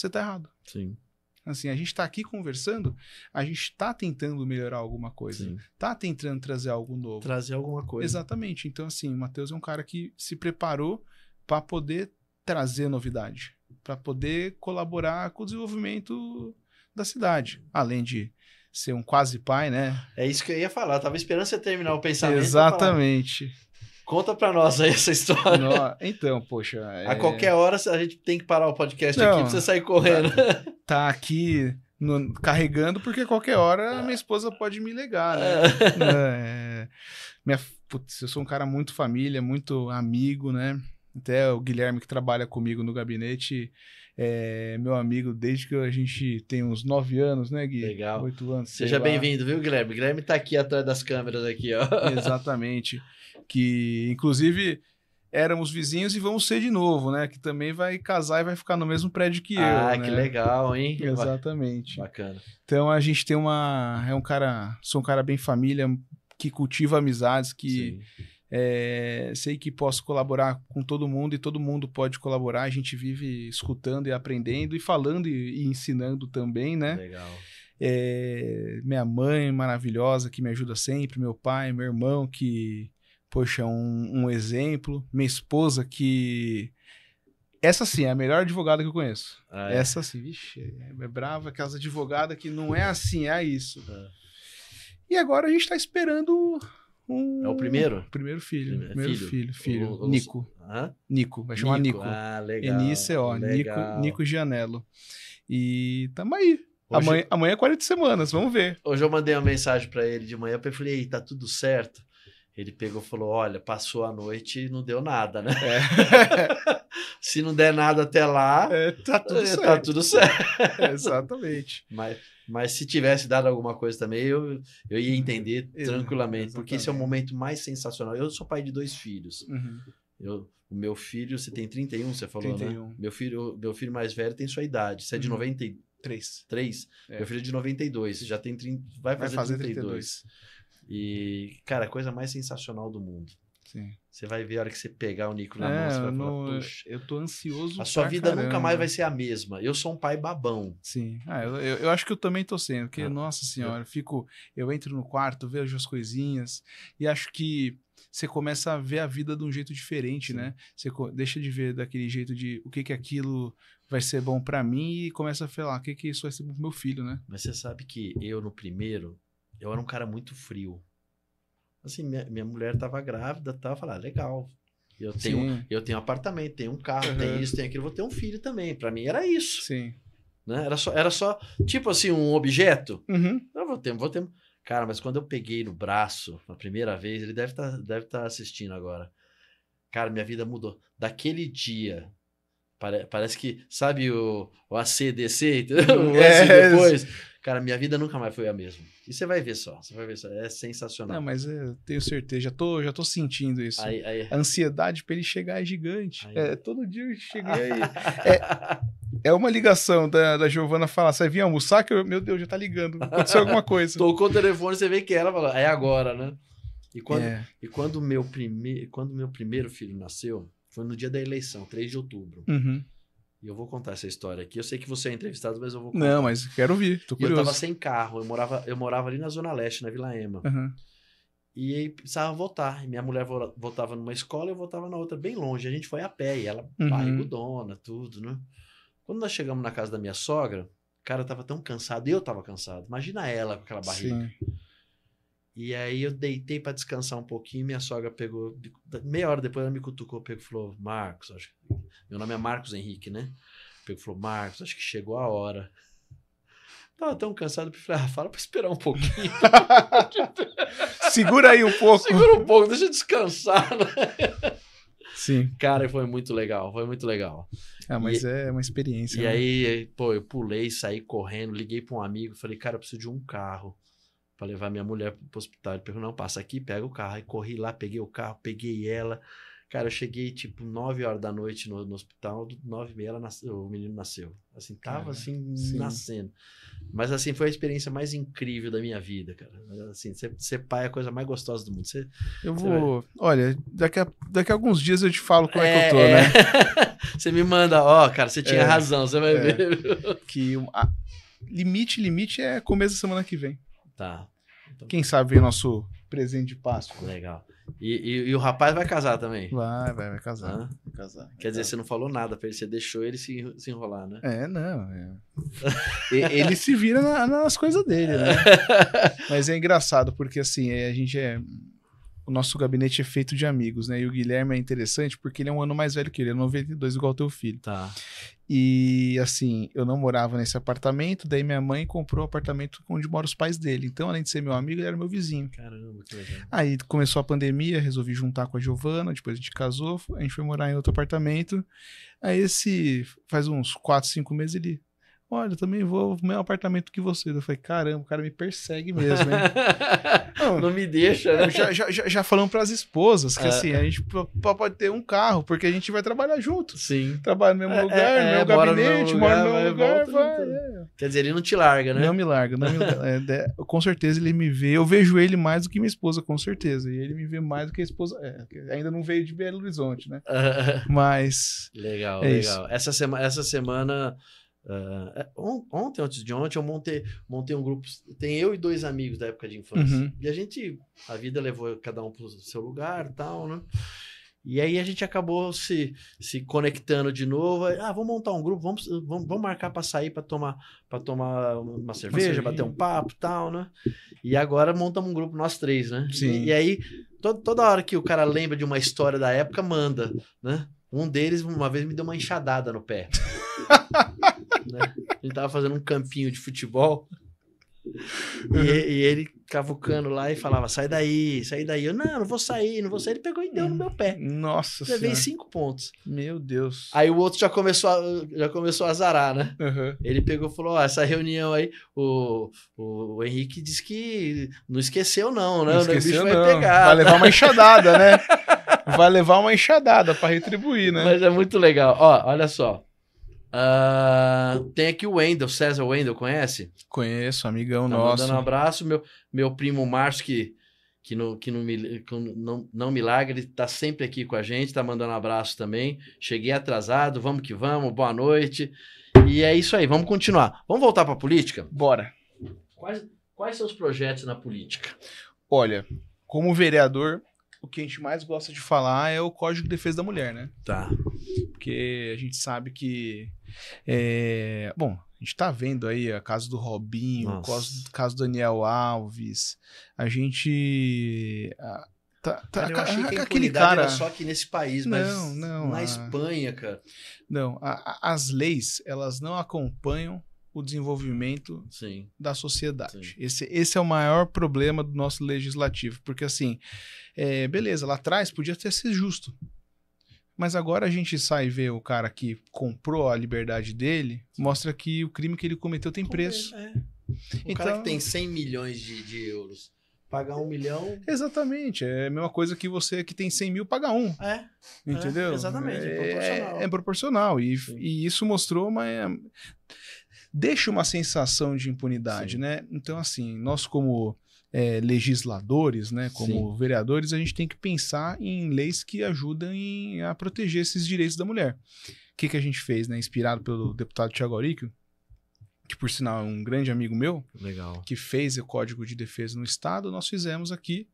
você está errado. Sim. Assim, a gente está aqui conversando, a gente está tentando melhorar alguma coisa, está tentando trazer algo novo. Trazer alguma coisa. Exatamente. Então, assim, o Matheus é um cara que se preparou para poder trazer novidade, para poder colaborar com o desenvolvimento da cidade, além de ser um quase pai, né? É isso que eu ia falar. Eu tava esperando você terminar o pensamento. Exatamente. Conta para nós aí essa história. Não, então, poxa. É... A qualquer hora a gente tem que parar o podcast Não, aqui pra você sair correndo. Tá, tá aqui no, carregando, porque qualquer hora minha esposa pode me ligar, né? é, é minha, putz, eu sou um cara muito família, muito amigo, né? Até o Guilherme que trabalha comigo no gabinete. É, meu amigo desde que a gente tem uns nove anos, né, Gui? Legal. Oito anos. Seja bem-vindo, viu, Guilherme? Guilherme tá aqui atrás das câmeras aqui, ó. Exatamente. que inclusive éramos vizinhos e vamos ser de novo, né? Que também vai casar e vai ficar no mesmo prédio que ah, eu. Ah, que né? legal, hein? Exatamente. Bacana. Então a gente tem uma. É um cara. Sou um cara bem família, que cultiva amizades, que é, sei que posso colaborar com todo mundo e todo mundo pode colaborar. A gente vive escutando e aprendendo e falando e, e ensinando também, né? Legal. É, minha mãe maravilhosa que me ajuda sempre, meu pai, meu irmão que poxa, é um, um exemplo. Minha esposa, que. Essa sim é a melhor advogada que eu conheço. Ah, é. Essa sim, vixe, é, é brava, aquelas advogadas que não é assim, é isso. Ah. E agora a gente tá esperando um... É o primeiro? Primeiro filho. Primeiro filho, filho. filho. O, o, Nico. Hã? Nico, vai chamar Nico. Nico. Ah, legal. Nico, Nico Gianello. E tamo aí. Hoje... Amanhã, amanhã é 40 semanas, vamos ver. Hoje eu mandei uma mensagem para ele de manhã, eu falei, tá tudo certo? Ele pegou e falou: Olha, passou a noite e não deu nada, né? É. Se não der nada até lá, é, tá tudo é, tá certo. Tá tudo certo. É, exatamente. Mas, mas se tivesse dado alguma coisa também, eu, eu ia entender uhum. tranquilamente, exatamente. porque esse é o momento mais sensacional. Eu sou pai de dois filhos. Uhum. Eu, o meu filho, você tem 31, você falou, 31. né? Meu filho, meu filho mais velho tem sua idade. Você é de 93. 3. 3. É. Meu filho é de 92, já tem 30, vai fazer, vai fazer 32. 32. E, cara, a coisa mais sensacional do mundo. Sim. Você vai ver a hora que você pegar o Nico na é, mão, você vai falar, Eu tô ansioso. A sua vida caramba. nunca mais vai ser a mesma. Eu sou um pai babão. Sim. Ah, eu, eu, eu, acho que eu também tô sendo, porque, ah, nossa senhora, eu... fico. Eu entro no quarto, vejo as coisinhas, e acho que você começa a ver a vida de um jeito diferente, Sim. né? Você deixa de ver daquele jeito de o que que aquilo vai ser bom para mim e começa a falar o que que isso vai ser bom pro meu filho, né? Mas você sabe que eu no primeiro eu era um cara muito frio. Assim, minha, minha mulher tava grávida, tá? Eu ah, legal. Eu tenho, eu tenho apartamento, tenho um carro, uhum. tenho isso, tenho aquilo, vou ter um filho também. Para mim era isso. Sim. Né? Era, só, era só, tipo assim, um objeto. Uhum. Eu vou ter, vou ter. Cara, mas quando eu peguei no braço, a primeira vez, ele deve estar tá, deve tá assistindo agora. Cara, minha vida mudou. Daquele dia, pare, parece que, sabe o, o ACDC, entendeu? Hum, é, depois. Cara, minha vida nunca mais foi a mesma. E você vai ver só, você vai ver só. É sensacional. Não, mas eu tenho certeza, já tô, já tô sentindo isso. Aí, aí. A ansiedade para ele chegar é gigante. Aí. É, todo dia eu cheguei aí. é, é uma ligação da, da Giovana falar: você vinha almoçar? Que eu, meu Deus, já tá ligando. Aconteceu alguma coisa. Tocou o telefone, você vê que ela falou: é agora, né? E quando, é. e quando meu primeiro, quando meu primeiro filho nasceu, foi no dia da eleição, 3 de outubro. Uhum. E eu vou contar essa história aqui. Eu sei que você é entrevistado, mas eu vou contar. Não, mas quero ouvir, tô curioso. E eu tava sem carro, eu morava, eu morava ali na Zona Leste, na Vila Ema. Uhum. E aí precisava votar. minha mulher votava numa escola e eu votava na outra, bem longe. A gente foi a pé e ela uhum. barrigudona, tudo, né? Quando nós chegamos na casa da minha sogra, o cara tava tão cansado, eu tava cansado. Imagina ela com aquela barriga. Sim. E aí eu deitei para descansar um pouquinho, minha sogra pegou, meia hora depois ela me cutucou, pegou e falou, Marcos, acho que... meu nome é Marcos Henrique, né? Pegou e falou, Marcos, acho que chegou a hora. Tava tão cansado, eu falei, ah, fala para esperar um pouquinho. Segura aí um pouco. Segura um pouco, deixa eu descansar. Né? Sim. Cara, foi muito legal, foi muito legal. Ah, mas e, é uma experiência. E né? aí, pô, eu pulei, saí correndo, liguei para um amigo, falei, cara, eu preciso de um carro para levar minha mulher pro hospital. Ele perguntou, não, passa aqui, pega o carro. Aí corri lá, peguei o carro, peguei ela. Cara, eu cheguei tipo 9 horas da noite no, no hospital, 9 e meia ela o menino nasceu. Assim, tava cara, assim, sim. nascendo. Mas assim, foi a experiência mais incrível da minha vida, cara. Assim, ser, ser pai é a coisa mais gostosa do mundo. eu vou. Vai... Olha, daqui a, daqui a alguns dias eu te falo como é, é que eu tô, é... né? você me manda, ó, oh, cara, você tinha é, razão, você vai é. ver. que limite, limite é começo da semana que vem. Tá. Então... Quem sabe vem nosso presente de Páscoa. Legal. E, e, e, o rapaz vai casar também? Vai, vai, vai casar. Ah. Vai casar vai Quer dizer, você não falou nada pra ele, você deixou ele se, se enrolar, né? É, não. É. ele se vira na, nas coisas dele, né? Mas é engraçado, porque assim, é, a gente é o nosso gabinete é feito de amigos, né? E o Guilherme é interessante porque ele é um ano mais velho que ele, ele é 92 igual teu filho. Tá. E assim, eu não morava nesse apartamento, daí minha mãe comprou o apartamento onde moram os pais dele. Então, além de ser meu amigo, ele era meu vizinho. Caramba, que legal. Aí começou a pandemia, resolvi juntar com a Giovana, depois a gente casou, a gente foi morar em outro apartamento. Aí esse faz uns 4, 5 meses ele Olha, também vou no mesmo apartamento que você. Eu falei, caramba, o cara me persegue mesmo, hein? não, não, me deixa, né? Já, já, já falamos para as esposas que é. assim, a gente pode ter um carro, porque a gente vai trabalhar junto. Sim. Trabalha no mesmo é, lugar, é, no é, gabinete, mora no mesmo lugar. lugar vai, vai, é. Quer dizer, ele não te larga, né? Não me larga. Não me larga. É, com certeza ele me vê. Eu vejo ele mais do que minha esposa, com certeza. E ele me vê mais do que a esposa. ainda não veio de Belo Horizonte, né? Mas. Legal, legal. Isso. Essa, sema essa semana. Uh, ontem, antes de ontem, eu montei, montei um grupo. Tem eu e dois amigos da época de infância. Uhum. E a gente, a vida levou cada um para o seu lugar tal, né? E aí a gente acabou se, se conectando de novo. Ah, vamos montar um grupo, vamos, vamos, vamos marcar para sair para tomar para tomar uma cerveja, uma cerveja, bater um papo tal, né? E agora montamos um grupo nós três, né? Sim. E, e aí, todo, toda hora que o cara lembra de uma história da época, manda, né? Um deles, uma vez, me deu uma enxadada no pé. Né? Ele tava fazendo um campinho de futebol. E, e, ele cavucando lá e falava: sai daí, sai daí. Eu, não, não vou sair, não vou sair. Ele pegou e deu no meu pé. Nossa Levei senhora. cinco pontos. Meu Deus. Aí o outro já começou a, já começou a zarar, né? Uhum. Ele pegou e falou: ó, essa reunião aí, o, o, Henrique disse que não esqueceu, não, né? Não esqueceu, o bicho não. vai pegar. Né? Né? Vai levar uma enxadada, né? vai levar uma enxadada para retribuir, né? Mas é muito legal. Ó, olha só. Uh, tem aqui o Wendel, César Wendel, conhece? Conheço, amigão tá nosso. Mandando um abraço, meu, meu primo Márcio, que, que, no, que, no, que não, não milagre, tá sempre aqui com a gente, tá mandando um abraço também. Cheguei atrasado, vamos que vamos, boa noite. E é isso aí, vamos continuar. Vamos voltar para política? Bora. Quais, quais são os projetos na política? Olha, como vereador, o que a gente mais gosta de falar é o Código de Defesa da Mulher, né? Tá. Porque a gente sabe que. É, bom, a gente tá vendo aí a casa do Robinho, o caso, caso do Daniel Alves. A gente. A, Tá, tá, cara, eu achei que a aquele cara era só aqui nesse país, mas não, não, na a... Espanha, cara. Não, a, a, as leis elas não acompanham o desenvolvimento Sim. da sociedade. Sim. Esse, esse é o maior problema do nosso legislativo, porque assim, é, beleza, lá atrás podia ter sido justo, mas agora a gente sai e vê o cara que comprou a liberdade dele, mostra que o crime que ele cometeu tem preço. É. O então, cara que então tem 100 milhões de, de euros pagar um milhão. Exatamente. É a mesma coisa que você que tem 100 mil paga um. É. é Entendeu? É, exatamente. É proporcional. É, é proporcional. E, e, isso mostrou uma deixa uma sensação de impunidade, Sim. né? Então, assim, nós como é, legisladores, né, como Sim. vereadores, a gente tem que pensar em leis que ajudem a proteger esses direitos da mulher. O que, que a gente fez, né? Inspirado pelo deputado Tiago Auríquio, que por sinal é um grande amigo meu, Legal. que fez o Código de Defesa no Estado, nós fizemos aqui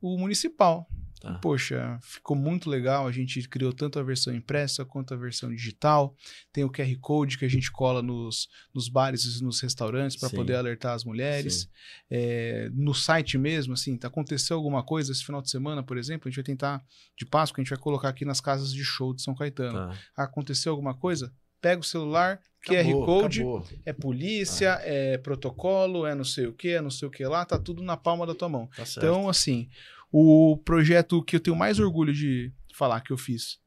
o municipal. Tá. Poxa, ficou muito legal. A gente criou tanto a versão impressa quanto a versão digital. Tem o QR Code que a gente cola nos, nos bares e nos restaurantes para poder alertar as mulheres. É, no site mesmo, assim, tá, aconteceu alguma coisa esse final de semana, por exemplo, a gente vai tentar, de Páscoa, a gente vai colocar aqui nas casas de show de São Caetano. Tá. Aconteceu alguma coisa? Pega o celular, acabou, QR Code, acabou. é polícia, ah. é protocolo, é não sei o que, é não sei o que lá, tá tudo na palma da tua mão. Tá então, assim, o projeto que eu tenho mais orgulho de falar que eu fiz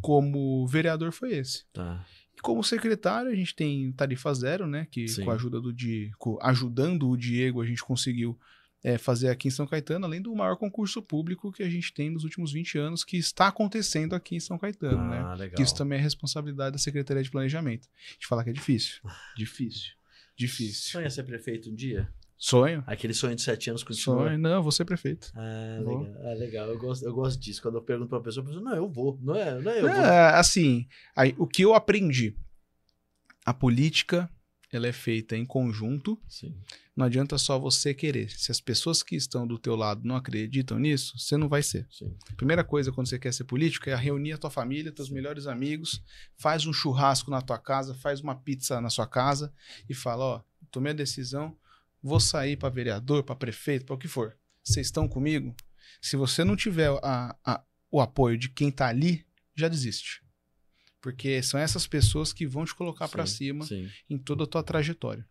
como vereador foi esse. Tá. E como secretário, a gente tem tarifa zero, né? Que Sim. com a ajuda do Diego, ajudando o Diego, a gente conseguiu é, fazer aqui em São Caetano, além do maior concurso público que a gente tem nos últimos 20 anos, que está acontecendo aqui em São Caetano, né? ah, né? Legal. Que isso também é responsabilidade da Secretaria de Planejamento. A gente fala que é difícil. difícil. Difícil. Sonha ser prefeito um dia? Sonho. Aquele sonho de sete anos continua. Sonho, não, vou ser prefeito. Ah, legal. Ah, legal. Eu, gosto, eu gosto disso. Quando eu pergunto pra pessoa, eu penso, não, eu vou. Não é, não é eu vou. É, assim, aí, o que eu aprendi? A política, ela é feita em conjunto. Sim. Não adianta só você querer. Se as pessoas que estão do teu lado não acreditam nisso, você não vai ser. Sim. Primeira coisa quando você quer ser político é reunir a tua família, teus Sim. melhores amigos, faz um churrasco na tua casa, faz uma pizza na sua casa e fala, ó, tomei a decisão, Vou sair para vereador, para prefeito, para o que for. Vocês estão comigo? Se você não tiver a, a, o apoio de quem está ali, já desiste. Porque são essas pessoas que vão te colocar para cima sim. em toda a tua trajetória.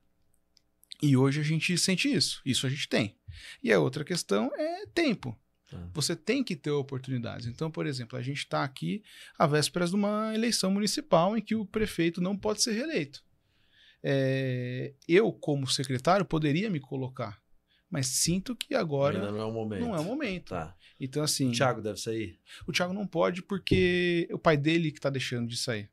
E hoje a gente sente isso. Isso a gente tem. E a outra questão é tempo. É. Você tem que ter oportunidades. Então, por exemplo, a gente está aqui à vésperas de uma eleição municipal em que o prefeito não pode ser reeleito é, eu, como secretário, poderia me colocar. Mas sinto que agora. Ainda não é o momento. Não é o momento. Tá. Então, assim. O Thiago deve sair? O Thiago não pode, porque é o pai dele que está deixando de sair.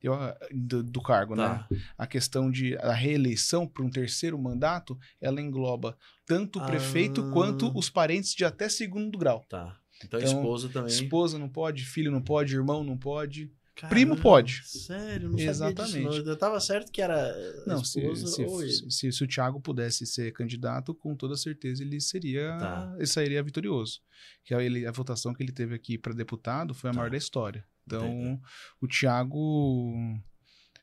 Eu, ah, do, do, cargo, tá. né? A questão de a reeleição para um terceiro mandato, ela engloba tanto o prefeito ah. quanto os parentes de até segundo grau. Tá. Então, então esposa também. Esposa não pode, filho não pode, irmão não pode. Caramba, primo pode. Sério, não Exatamente. sabia disso. Eu tava certo que era não, se, se, Se, se, o Thiago pudesse ser candidato, com toda certeza ele seria, tá. ele sairia vitorioso. Que a, é ele, a votação que ele teve aqui para deputado foi a tá. maior da história. Então, Entendi. o Thiago,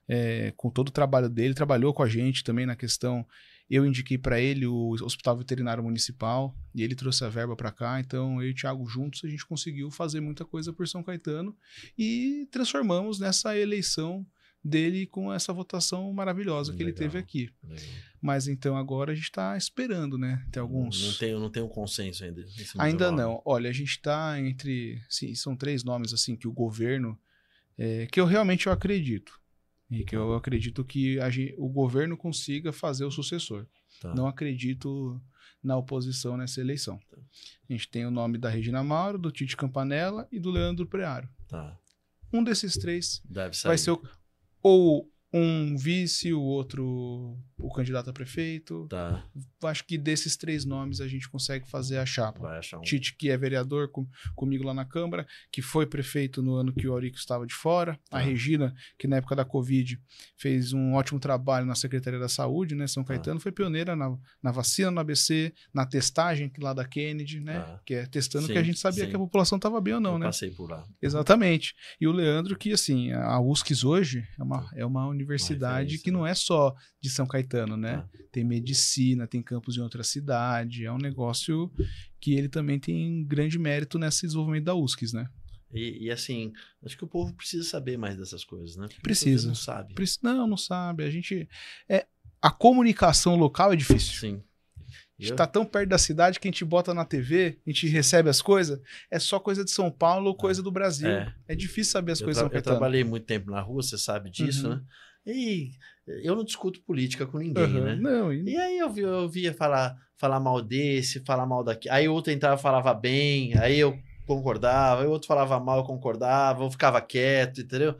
é, com todo o trabalho dele, trabalhou com a gente também na questão eu indiquei para ele o Hospital Veterinário Municipal e ele trouxe a verba para cá. Então, eu e o Thiago juntos, a gente conseguiu fazer muita coisa por São Caetano e transformamos nessa eleição dele com essa votação maravilhosa que Legal. ele teve aqui. Legal. Mas então agora a gente está esperando, né? Tem alguns. Não tem, não tem um consenso ainda. Ainda não. Olha, a gente está entre. Sim, são três nomes assim que o governo. É, que eu realmente eu acredito. E que eu acredito que a, o governo consiga fazer o sucessor. Tá. Não acredito na oposição nessa eleição. Tá. A gente tem o nome da Regina Mauro, do Tite Campanella e do Leandro Prearo. Tá. Um desses três vai ser o, ou um vice, o outro o candidato a prefeito. Tá. Acho que desses três nomes a gente consegue fazer a chapa. Um... Tite, que é vereador com, comigo lá na Câmara, que foi prefeito no ano que o Aurico estava de fora. Tá. A Regina, que na época da Covid fez um ótimo trabalho na Secretaria da Saúde, né? São tá. Caetano, tá. foi pioneira na, na, vacina no ABC, na testagem lá da Kennedy, né? Tá. Que é testando sim, que a gente sabia sim. que a população estava bem ou não, Eu né? Passei por lá. Exatamente. E o Leandro, que assim, a USCIS hoje é uma, tá. é uma universidade uma que não né? é só de São Caetano Caetano, né? Ah. Tem medicina, tem campus em outra cidade. É um negócio que ele também tem grande mérito nesse desenvolvimento da USCS, né? E, e, assim, acho que o povo precisa saber mais dessas coisas, né? Porque precisa. Não sabe. Não, não sabe. A gente. É, a comunicação local é difícil. Sim. A gente tá tão perto da cidade que a gente bota na TV, a gente recebe as coisas, é só coisa de São Paulo ou coisa é. do Brasil. É, é difícil saber as eu coisas. eu trabalhei muito tempo na rua, você sabe disso, uhum. né? E eu não discuto política com ninguém, uhum, né? Não, e... e aí eu, via, eu via falar, falar mal desse, falar mal daqui. Aí outro entrava falava bem, aí eu concordava, aí outro falava mal, eu concordava, eu ficava quieto, entendeu?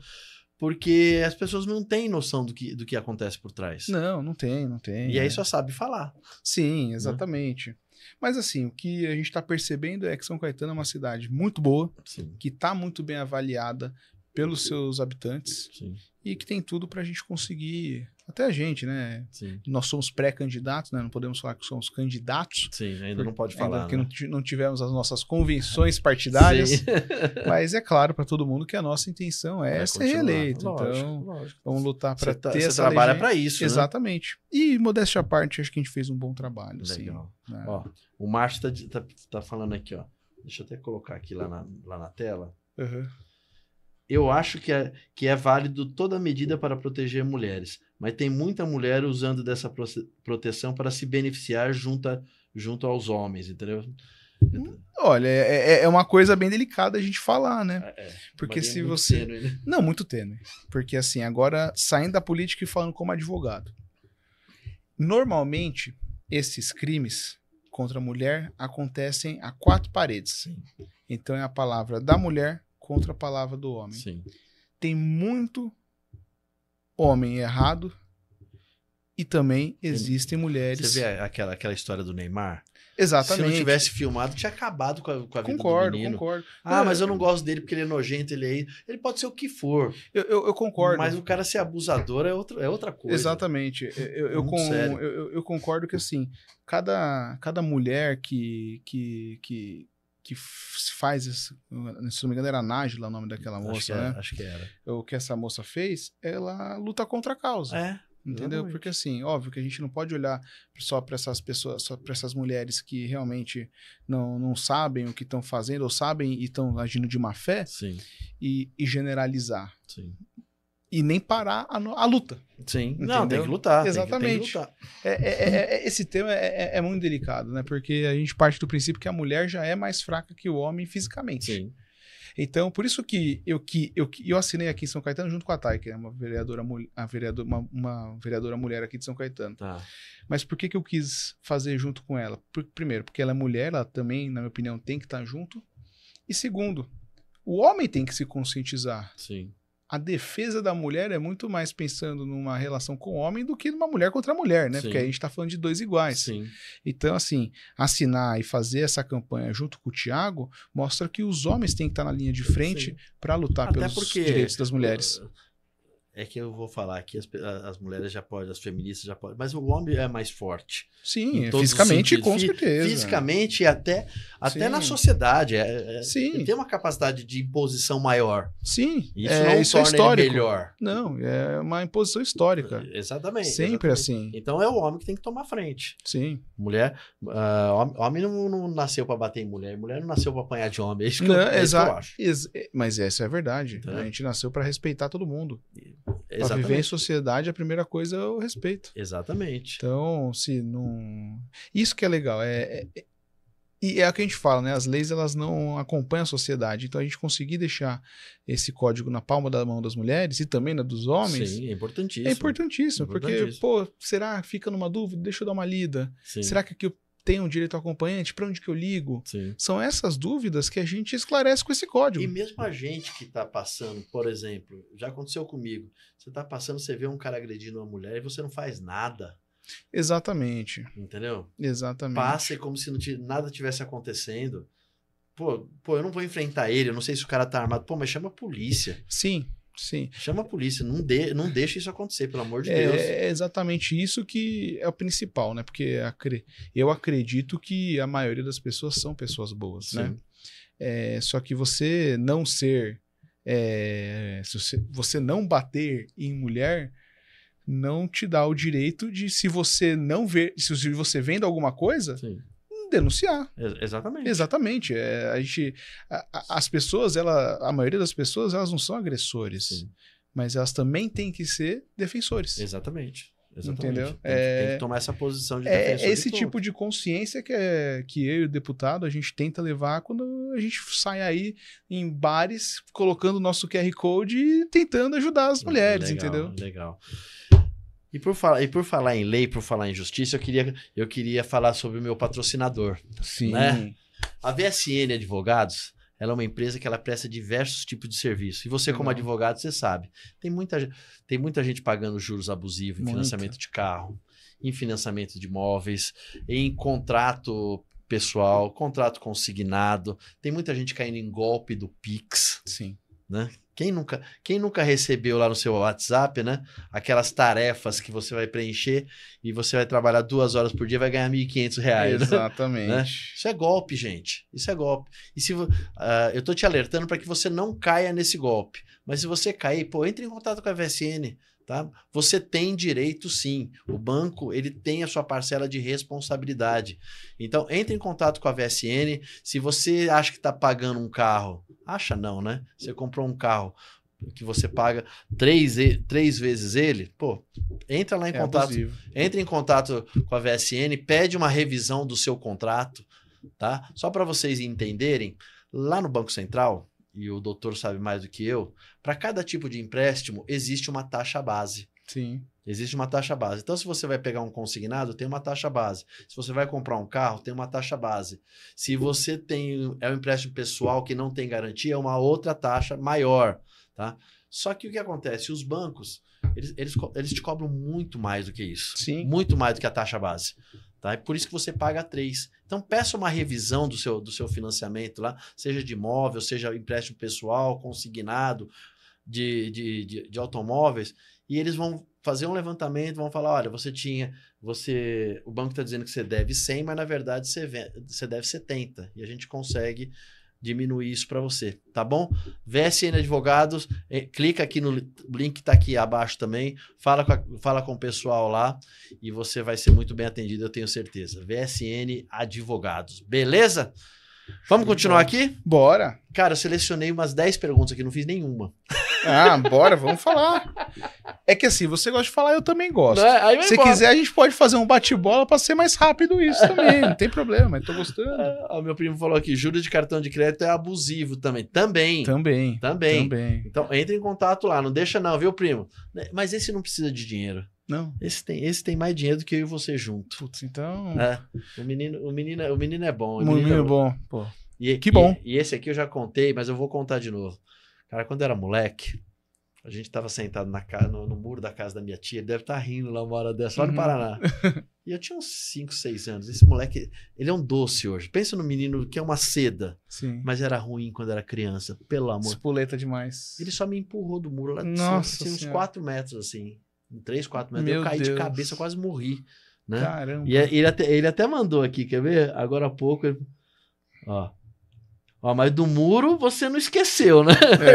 Porque as pessoas não têm noção do que, do que acontece por trás. Não, não tem, não tem. E aí é. só sabe falar. Sim, né? exatamente. Né? Mas assim, o que a gente está percebendo é que São Caetano é uma cidade muito boa, Sim. que está muito bem avaliada pelos seus habitantes. Sim e que tem tudo para a gente conseguir. Até a gente, né? Sim. Nós somos pré-candidatos, né? Não podemos falar que somos candidatos. Sim, ainda não pode falar. Porque né? não tivemos as nossas convenções partidárias. mas é claro para todo mundo que a nossa intenção é, ser continuar. reeleito. Então lógico, então, lógico. vamos lutar para tá, ter essa. Você trabalha para isso. Né? Exatamente. Né? E, modéstia à parte, acho que a gente fez um bom trabalho. Legal. Assim, né? ó, o Márcio está tá, tá falando aqui, ó. Deixa eu até colocar aqui lá na, lá na tela. Uhum eu acho que é, que é válido toda medida para proteger mulheres, mas tem muita mulher usando dessa proteção para se beneficiar junto, a, junto aos homens, entendeu? Hum, olha, é, é, é uma coisa bem delicada a gente falar, né? É, é. Porque é se é você. Tênue, né? Não, muito tênue. Porque assim, agora saindo da política e falando como advogado. Normalmente, esses crimes contra a mulher acontecem a quatro paredes. Então é a palavra da mulher, contra a palavra do homem. Sim. Tem muito homem errado e também existem mulheres. Você vê aquela, aquela história do Neymar? Exatamente. Se não tivesse filmado, tinha acabado com a, com a vida do menino. Concordo, concordo. Ah, é. mas eu não gosto dele porque ele é nojento, ele é... Ele pode ser o que for. Eu, eu, eu concordo. Mas o cara ser abusador é outra, é outra coisa. Exatamente. Eu, eu, com, eu, eu, concordo que, assim, cada, cada mulher que, que, que que faz isso. Se não me engano, era Nájila o nome daquela moça, acho era, né? acho que era. É o que essa moça fez, ela luta contra a causa. É. Entendeu? Exatamente. Porque assim, óbvio que a gente não pode olhar só para essas pessoas, só para essas mulheres que realmente não, não sabem o que estão fazendo, ou sabem e estão agindo de má fé, Sim. E, e generalizar. Sim e nem parar a, a luta. Sim. Entendeu? Não, tem que lutar. Exatamente. Que, que lutar. É é, é, é, é, esse tema é, é, muito delicado, né? Porque a gente parte do princípio que a mulher já é mais fraca que o homem fisicamente. Sim. Então, por isso que eu, que eu, eu assinei aqui em São Caetano junto com a Thay, que é uma vereadora, a vereadora, uma, uma vereadora mulher aqui de São Caetano. Tá. Mas por que, que eu quis fazer junto com ela? Por, primeiro, porque ela é mulher, ela também, na minha opinião, tem que estar junto. E segundo, o homem tem que se conscientizar. Sim a defesa da mulher é muito mais pensando numa relação com o homem do que numa mulher contra a mulher, né? Sim. Porque a gente está falando de dois iguais. Sim. Então, assim, assinar e fazer essa campanha junto com o Tiago mostra que os homens têm que estar tá na linha de frente para lutar Até pelos direitos das mulheres. Uh é que eu vou falar que as, as mulheres já podem, as feministas já podem, mas o homem é mais forte. Sim, fisicamente, com certeza. Fisicamente e até, até na sociedade. É, é, é Sim. Tem uma capacidade de imposição maior. Sim. Isso é, não isso é histórico. melhor. Não, é uma imposição histórica. É, exatamente. Sempre exatamente. assim. Então é o homem que tem que tomar frente. Sim. Mulher, uh, ah, homem, homem não, não, nasceu para bater em mulher, mulher não nasceu para apanhar de homem. É isso que, não, eu, é isso que eu acho. mas essa é a verdade. Então, a é. gente nasceu para respeitar todo mundo. Para viver em sociedade, a primeira coisa é o respeito. Exatamente. Então, se não. Isso que é legal. É, é, e é o que a gente fala, né? As leis elas não acompanham a sociedade. Então, a gente conseguir deixar esse código na palma da mão das mulheres e também na dos homens. Sim, é importantíssimo. É importantíssimo, é importantíssimo. porque, pô, será fica numa dúvida? Deixa eu dar uma lida. Sim. Será que aqui eu tenho direito ao acompanhante? Para onde que eu ligo? Sim. São essas dúvidas que a gente esclarece com esse código. E mesmo a gente que está passando, por exemplo, já aconteceu comigo, você está passando, você vê um cara agredindo uma mulher e você não faz nada. Exatamente. Entendeu? Exatamente. Passa como se nada tivesse acontecendo. Pô, pô, eu não vou enfrentar ele, eu não sei se o cara tá armado. Pô, mas chama a polícia. Sim. Sim. Chama a polícia, não, de, não deixa isso acontecer, pelo amor de é, Deus. É exatamente isso que é o principal, né? Porque eu acredito que a maioria das pessoas são pessoas boas, né? Sim. né? É, só que você não ser. É, você, você não bater em mulher não te dá o direito de, se você não ver, se você vendo alguma coisa, Sim denunciar. Ex exatamente. Exatamente. É, a gente, a, a, as pessoas, ela, a maioria das pessoas, elas não são agressores, Sim. mas elas também têm que ser defensores. Exatamente. Exatamente. Entendeu? Tem, é, tem que é, tomar essa posição de é defensor. É esse de tipo de consciência que, é, que eu e o deputado a gente tenta levar quando a gente sai aí em bares colocando o nosso QR Code e tentando ajudar as hum, mulheres, legal, entendeu? Legal. E por, falar, e por falar em lei, por falar em justiça, eu queria, eu queria falar sobre o meu patrocinador. Sim. Né? A VSN Advogados, ela é uma empresa que ela presta diversos tipos de serviço. E você, como uhum. advogado, você sabe. Tem muita, tem muita gente pagando juros abusivos em muita. financiamento de carro, em financiamento de imóveis, em contrato pessoal, contrato consignado. Tem muita gente caindo em golpe do Pix. Sim. Né? Quem nunca, quem nunca recebeu lá no seu WhatsApp, né? Aquelas tarefas que você vai preencher e você vai trabalhar duas horas por dia vai ganhar R$ 1.500. Né? Né? Exatamente. Né? Isso é golpe, gente. Isso é golpe. E se uh, eu tô te alertando para que você não caia nesse golpe. Mas se você cair, pô, entre em contato com a VSN. Tá? Você tem direito sim. O banco ele tem a sua parcela de responsabilidade. Então entre em contato com a VSN. Se você acha que está pagando um carro, acha não, né? Você comprou um carro que você paga três, três vezes ele, pô, entra lá em é contato, abusivo. entra em contato com a VSN, pede uma revisão do seu contrato, tá? Só para vocês entenderem, lá no Banco Central e o doutor sabe mais do que eu, para cada tipo de empréstimo existe uma taxa base. Sim. Existe uma taxa base. Então, se você vai pegar um consignado, tem uma taxa base. Se você vai comprar um carro, tem uma taxa base. Se você tem é um empréstimo pessoal que não tem garantia, é uma outra taxa maior, tá? Só que o que acontece? Os bancos, eles, eles, eles te cobram muito mais do que isso. Sim. Muito mais do que a taxa base. Tá? É por isso que você paga três então, peça uma revisão do seu, do seu financiamento lá, seja de imóvel, seja empréstimo pessoal, consignado, de, de, de, de automóveis, e eles vão fazer um levantamento, vão falar, olha, você tinha, você, o banco está dizendo que você deve 100, mas na verdade você, você deve 70, e a gente consegue diminuir isso para você, tá bom? VSN Advogados, eh, clica aqui no link que está aqui abaixo também, fala com, a, fala com o pessoal lá e você vai ser muito bem atendido, eu tenho certeza. VSN Advogados, beleza? Vamos continuar aqui? Bora. Cara, eu selecionei umas 10 perguntas aqui, não fiz nenhuma. Ah, bora, vamos falar. É que assim, você gosta de falar, eu também gosto. É? Se embora. quiser, a gente pode fazer um bate-bola para ser mais rápido isso também. Não tem problema, mas tô gostando. O ah, meu primo falou aqui: juros de cartão de crédito é abusivo também. Também. Também. Também. também. Então, entre em contato lá, não deixa, não, viu, primo? Mas esse não precisa de dinheiro. Não. Esse tem, esse tem mais dinheiro do que eu e você junto. Putz, então. É, o, menino, o, menino, o menino é bom. O, o menino, menino, é, é bom. bom. Pô. E, que bom. E, e, esse aqui eu já contei, mas eu vou contar de novo. Cara, quando eu era moleque, a gente estava sentado na, no, no, muro da casa da minha tia. Ele deve estar tá rindo lá uma hora dessa, lá no uhum. Paraná. E eu tinha uns 5, 6 anos. Esse moleque, ele é um doce hoje. Pensa no menino que é uma seda. Sim. Mas era ruim quando era criança, pelo amor. Espuleta demais. Ele só me empurrou do muro lá de Nossa cima, uns 4 metros, assim em 3, 4 metros. Meu eu caí Deus. de cabeça, eu quase morri. Né? Caramba. E é, ele até, ele até mandou aqui, quer ver? Agora há pouco. Ele... Ó. Ó, mas do muro você não esqueceu, né?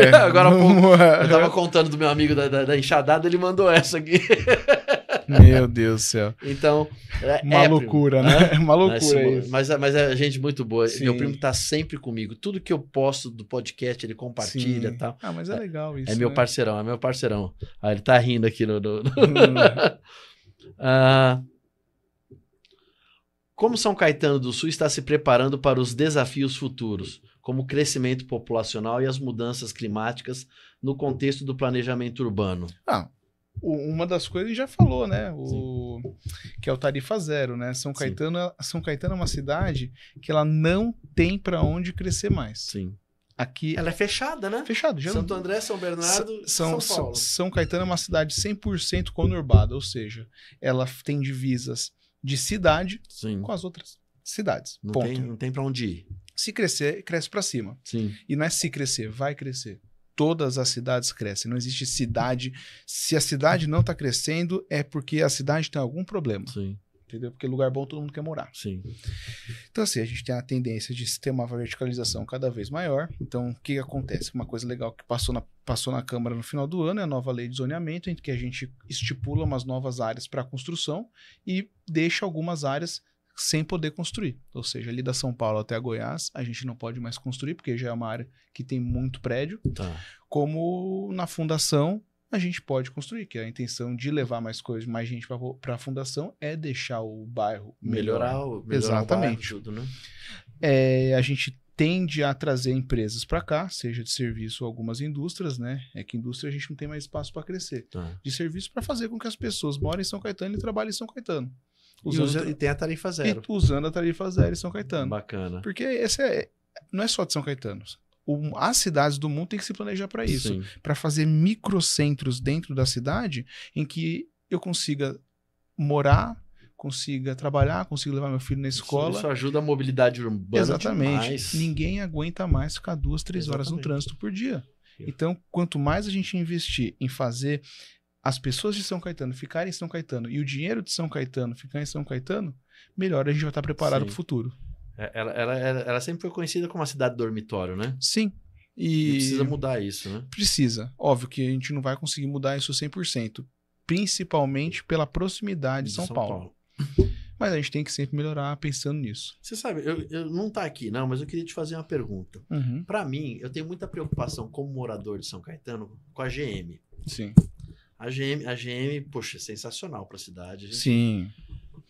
É, Agora há pouco. Eu tava contando do meu amigo da, da, da enxadada, ele mandou essa aqui. Meu Deus do céu. Então, é, uma é, loucura, primo. né? É uma loucura mas, isso. Mas, mas é gente muito boa. Sim. Meu primo tá sempre comigo. Tudo que eu posto do podcast, ele compartilha e tal. Ah, mas é, é legal é isso. É, meu né? parceirão, é meu parceirão. Ah, ele tá rindo aqui no. no... Uhum. ah, como São Caetano do Sul está se preparando para os desafios futuros, como o crescimento populacional e as mudanças climáticas no contexto do planejamento urbano? Ah, uma das coisas ele já falou, né? O, que é o tarifa zero, né? São Caetano, São Caetano é uma cidade que ela não tem para onde crescer mais. Sim. Aqui, ela é fechada, né? Fechado. Já Santo André, São Bernardo, São, São Paulo. São, São Caetano é uma cidade 100% conurbada, ou seja, ela tem divisas de cidade Sim. com as outras cidades. Não ponto. tem, não tem para onde ir. Se crescer, cresce para cima. Sim. E não é se crescer, vai crescer todas as cidades crescem. Não existe cidade. Se a cidade não está crescendo, é porque a cidade tem algum problema. Sim. Entendeu? Porque lugar bom todo mundo quer morar. Sim. Então, assim, a gente tem a tendência de ter uma verticalização cada vez maior. Então, o que acontece? Uma coisa legal que passou na, passou na Câmara no final do ano é a nova lei de zoneamento, em que a gente estipula umas novas áreas para construção e deixa algumas áreas sem poder construir. Ou seja, ali da São Paulo até Goiás, a gente não pode mais construir, porque já é uma área que tem muito prédio. Tá. Como na fundação, a gente pode construir, que a intenção de levar mais coisas, mais gente para a fundação é deixar o bairro melhorar, melhorar, melhorar exatamente. O bairro, tudo, né? É, a gente tende a trazer empresas para cá, seja de serviço ou algumas indústrias, né? É que indústria a gente não tem mais espaço para crescer. Tá. De serviço para fazer com que as pessoas morem em São Caetano e trabalhem em São Caetano. Usando, e, tem a tarifa zero. E usando a tarifa zero em São Caetano. Bacana. Porque esse é, não é só de São Caetano. O, as cidades do mundo têm que se planejar para isso. Para fazer microcentros dentro da cidade em que eu consiga morar, consiga trabalhar, consiga levar meu filho na escola. Isso, isso ajuda a mobilidade urbana. Exatamente. Demais. Ninguém aguenta mais ficar duas, três Exatamente. horas no trânsito por dia. Então, quanto mais a gente investir em fazer as pessoas de São Caetano ficarem em São Caetano e o dinheiro de São Caetano ficar em São Caetano, melhor a gente vai estar preparado para o futuro. É, ela, ela, ela, ela, sempre foi conhecida como a cidade dormitório, né? Sim. E, e precisa mudar isso, né? Precisa. Óbvio que a gente não vai conseguir mudar isso 100%, principalmente pela proximidade de São, São Paulo. Paulo. Mas a gente tem que sempre melhorar pensando nisso. Você sabe, eu, eu não está aqui, não, mas eu queria te fazer uma pergunta. Uhum. Para mim, eu tenho muita preocupação como morador de São Caetano com a GM. Sim. A GM, a GM poxa, é sensacional para a cidade. Sim.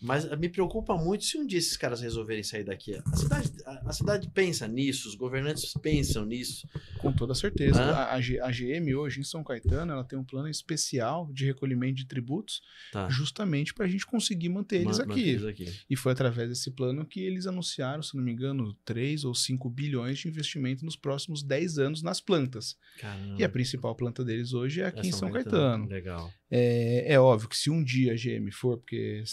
Mas eh, me preocupa muito se um dia esses caras resolverem sair daqui. A cidade, a, a cidade pensa nisso, os governantes pensam nisso. Com toda certeza. A, a, a, GM hoje em São Caetano ela tem um plano especial de recolhimento de tributos, tá. justamente para a gente conseguir manter eles, aqui. manter eles, aqui. E foi através desse plano que eles anunciaram, se não me engano, 3 ou 5 bilhões de investimento nos próximos 10 anos nas plantas. Caramba. E a principal planta deles hoje é aqui é em São, São Caetano. Caetano. Legal. É, é óbvio que se um dia a GM for, porque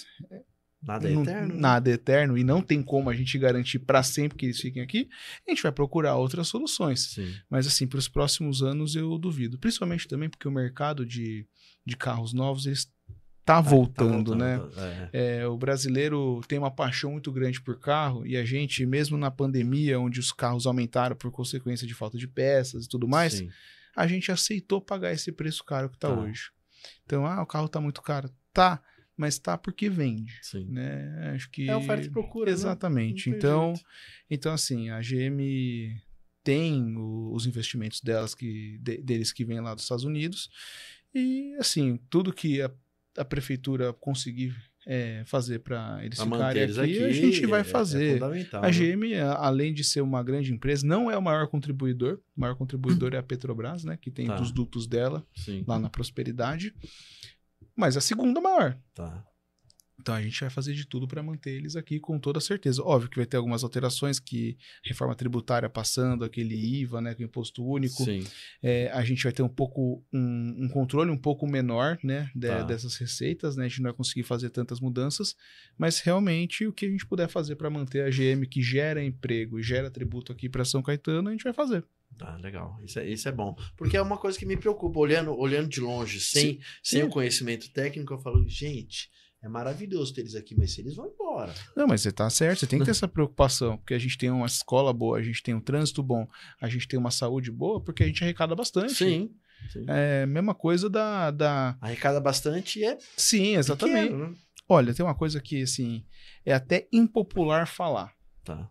Nada é não, eterno. Né? Nada é eterno e não tem como a gente garantir para sempre que eles fiquem aqui. A gente vai procurar outras soluções. Sim. Mas assim, para os próximos anos eu duvido. Principalmente também porque o mercado de, de carros novos está voltando, tá, tá voltando né? Tá, é. É, o brasileiro tem uma paixão muito grande por carro e a gente, mesmo na pandemia, onde os carros aumentaram por consequência de falta de peças e tudo mais, Sim. a gente aceitou pagar esse preço caro que tá, tá. hoje. Então, ah, o carro está muito caro. Tá mas está porque vende, Sim. né? Acho que é oferta e procura, né? exatamente. Né? Então, então assim, a GM tem o, os investimentos delas que de, deles que vêm lá dos Estados Unidos e assim tudo que a, a prefeitura conseguir é, fazer para eles pra ficarem aqui, aqui, a gente vai é, é fazer. É a GM, né? além de ser uma grande empresa, não é o maior contribuidor. O maior contribuidor é a Petrobras, né? Que tem tá. os dutos dela Sim. lá na Prosperidade mas a segunda é maior. Tá. Então a gente vai fazer de tudo para manter eles aqui com toda certeza. Óbvio que vai ter algumas alterações que reforma tributária passando, aquele IVA, né, com é imposto único. É, a gente vai ter um pouco um, um controle um pouco menor, né, de, tá. dessas receitas, né? A gente não vai conseguir fazer tantas mudanças, mas realmente o que a gente puder fazer para manter a GM que gera emprego e gera tributo aqui para São Caetano, a gente vai fazer. Tá, legal. Isso é, isso é bom. Porque é uma coisa que me preocupa, olhando, olhando de longe, sem, sem o conhecimento técnico, eu falo, gente, é maravilhoso ter eles aqui, mas se eles vão embora. Não, mas você tá certo, você tem que ter essa preocupação, porque a gente tem uma escola boa, a gente tem um trânsito bom, a gente tem uma saúde boa, porque a gente arrecada bastante. Sim. sim. É mesma coisa da, da. Arrecada bastante é. Sim, exatamente. Pequeno, né? Olha, tem uma coisa que, assim, é até impopular falar. Tá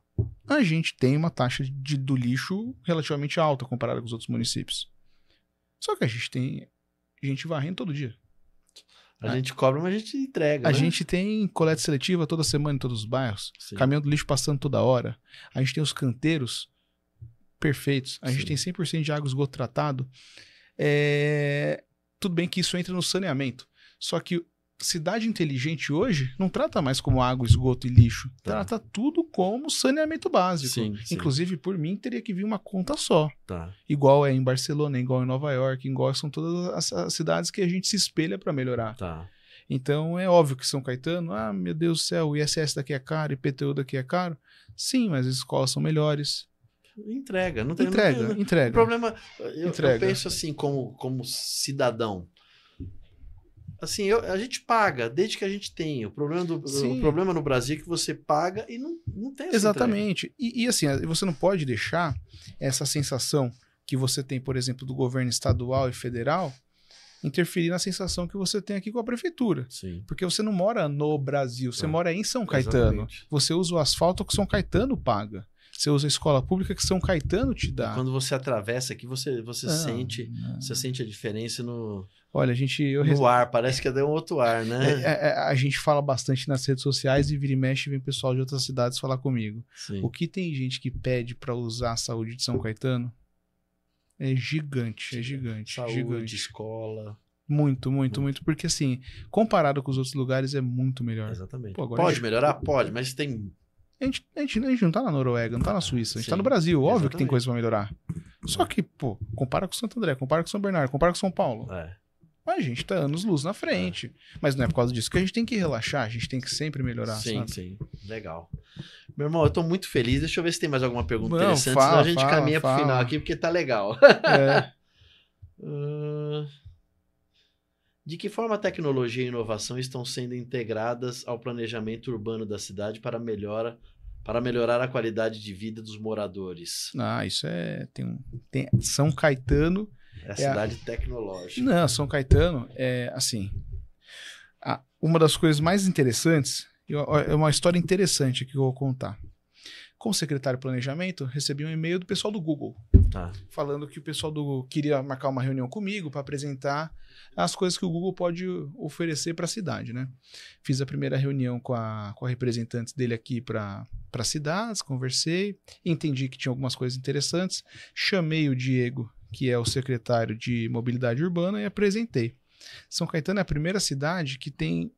a gente tem uma taxa de, do lixo relativamente alta comparada com os outros municípios. Só que a gente tem gente varrendo todo dia. A, gente cobra, mas a gente entrega. A né? gente tem coleta seletiva toda semana em todos os bairros, Sim. caminhão do lixo passando toda hora. A gente tem os canteiros perfeitos. A Sim. gente tem 100% de água esgoto tratado. É... Tudo bem que isso entra no saneamento. Só que cidade inteligente hoje não trata mais como água, esgoto e lixo. Tá. Trata tudo como saneamento básico. Sim, Inclusive, sim. por mim, teria que vir uma conta só. Tá. Igual é em Barcelona, igual em Nova York, igual são todas as, cidades que a gente se espelha para melhorar. Tá. Então, é óbvio que São Caetano, ah, meu Deus do céu, o ISS daqui é caro, IPTU daqui é caro. Sim, mas as escolas são melhores. Entrega, não tem Entrega, não tem, né? entrega. O problema, eu, entrega. eu penso assim, como, como cidadão, assim, eu, a gente paga, desde que a gente tem. O problema, do, o problema no Brasil é que você paga e não, não tem Exatamente. E, e, assim, você não pode deixar essa sensação que você tem, por exemplo, do governo estadual e federal interferir na sensação que você tem aqui com a prefeitura. Sim. Porque você não mora no Brasil, você é. mora em São Caetano. Exatamente. Você usa o asfalto que São Caetano paga você usa a escola pública que São Caetano te dá. Quando você atravessa aqui, você, você não, ah, sente não. Né? você sente a diferença no Olha, a gente eu no ar, parece que é um outro ar, né? É, é, é, a gente fala bastante nas redes sociais e vira e mexe vem pessoal de outras cidades falar comigo. Sim. O que tem gente que pede para usar a saúde de São Caetano? É gigante, é gigante. Saúde, gigante. escola. Muito, muito, muito, muito, Porque, assim, comparado com os outros lugares, é muito melhor. Exatamente. Pô, pode gente... melhorar? Pode, mas tem a gente, a, gente, a gente não tá na Noruega, não tá na Suíça, a gente Sim, tá no Brasil. Óbvio exatamente. que tem coisa pra melhorar. Só que, pô, compara com Santo André, compara com São Bernardo, compara com São Paulo. É. A gente tá anos luz na frente. É. Mas não é por causa disso que a gente tem que relaxar, a gente tem que sempre melhorar. Sim, sabe? sim. Legal. Meu irmão, eu tô muito feliz. Deixa eu ver se tem mais alguma pergunta não, interessante. Fala, Senão a gente fala, caminha fala. pro final aqui, porque tá legal. É. uh... De que forma a tecnologia e inovação estão sendo integradas ao planejamento urbano da cidade para melhora para melhorar a qualidade de vida dos moradores? Ah, isso é tem, tem São Caetano é a cidade é a, tecnológica. Não, São Caetano é assim. A, uma das coisas mais interessantes é uma história interessante que eu vou contar. Como secretário de planejamento, recebi um e-mail do pessoal do Google, tá. falando que o pessoal do queria marcar uma reunião comigo para apresentar as coisas que o Google pode oferecer para a cidade, né? Fiz a primeira reunião com a, com a representante dele aqui para a cidade, conversei, entendi que tinha algumas coisas interessantes, chamei o Diego, que é o secretário de mobilidade urbana, e apresentei. São Caetano é a primeira cidade que tem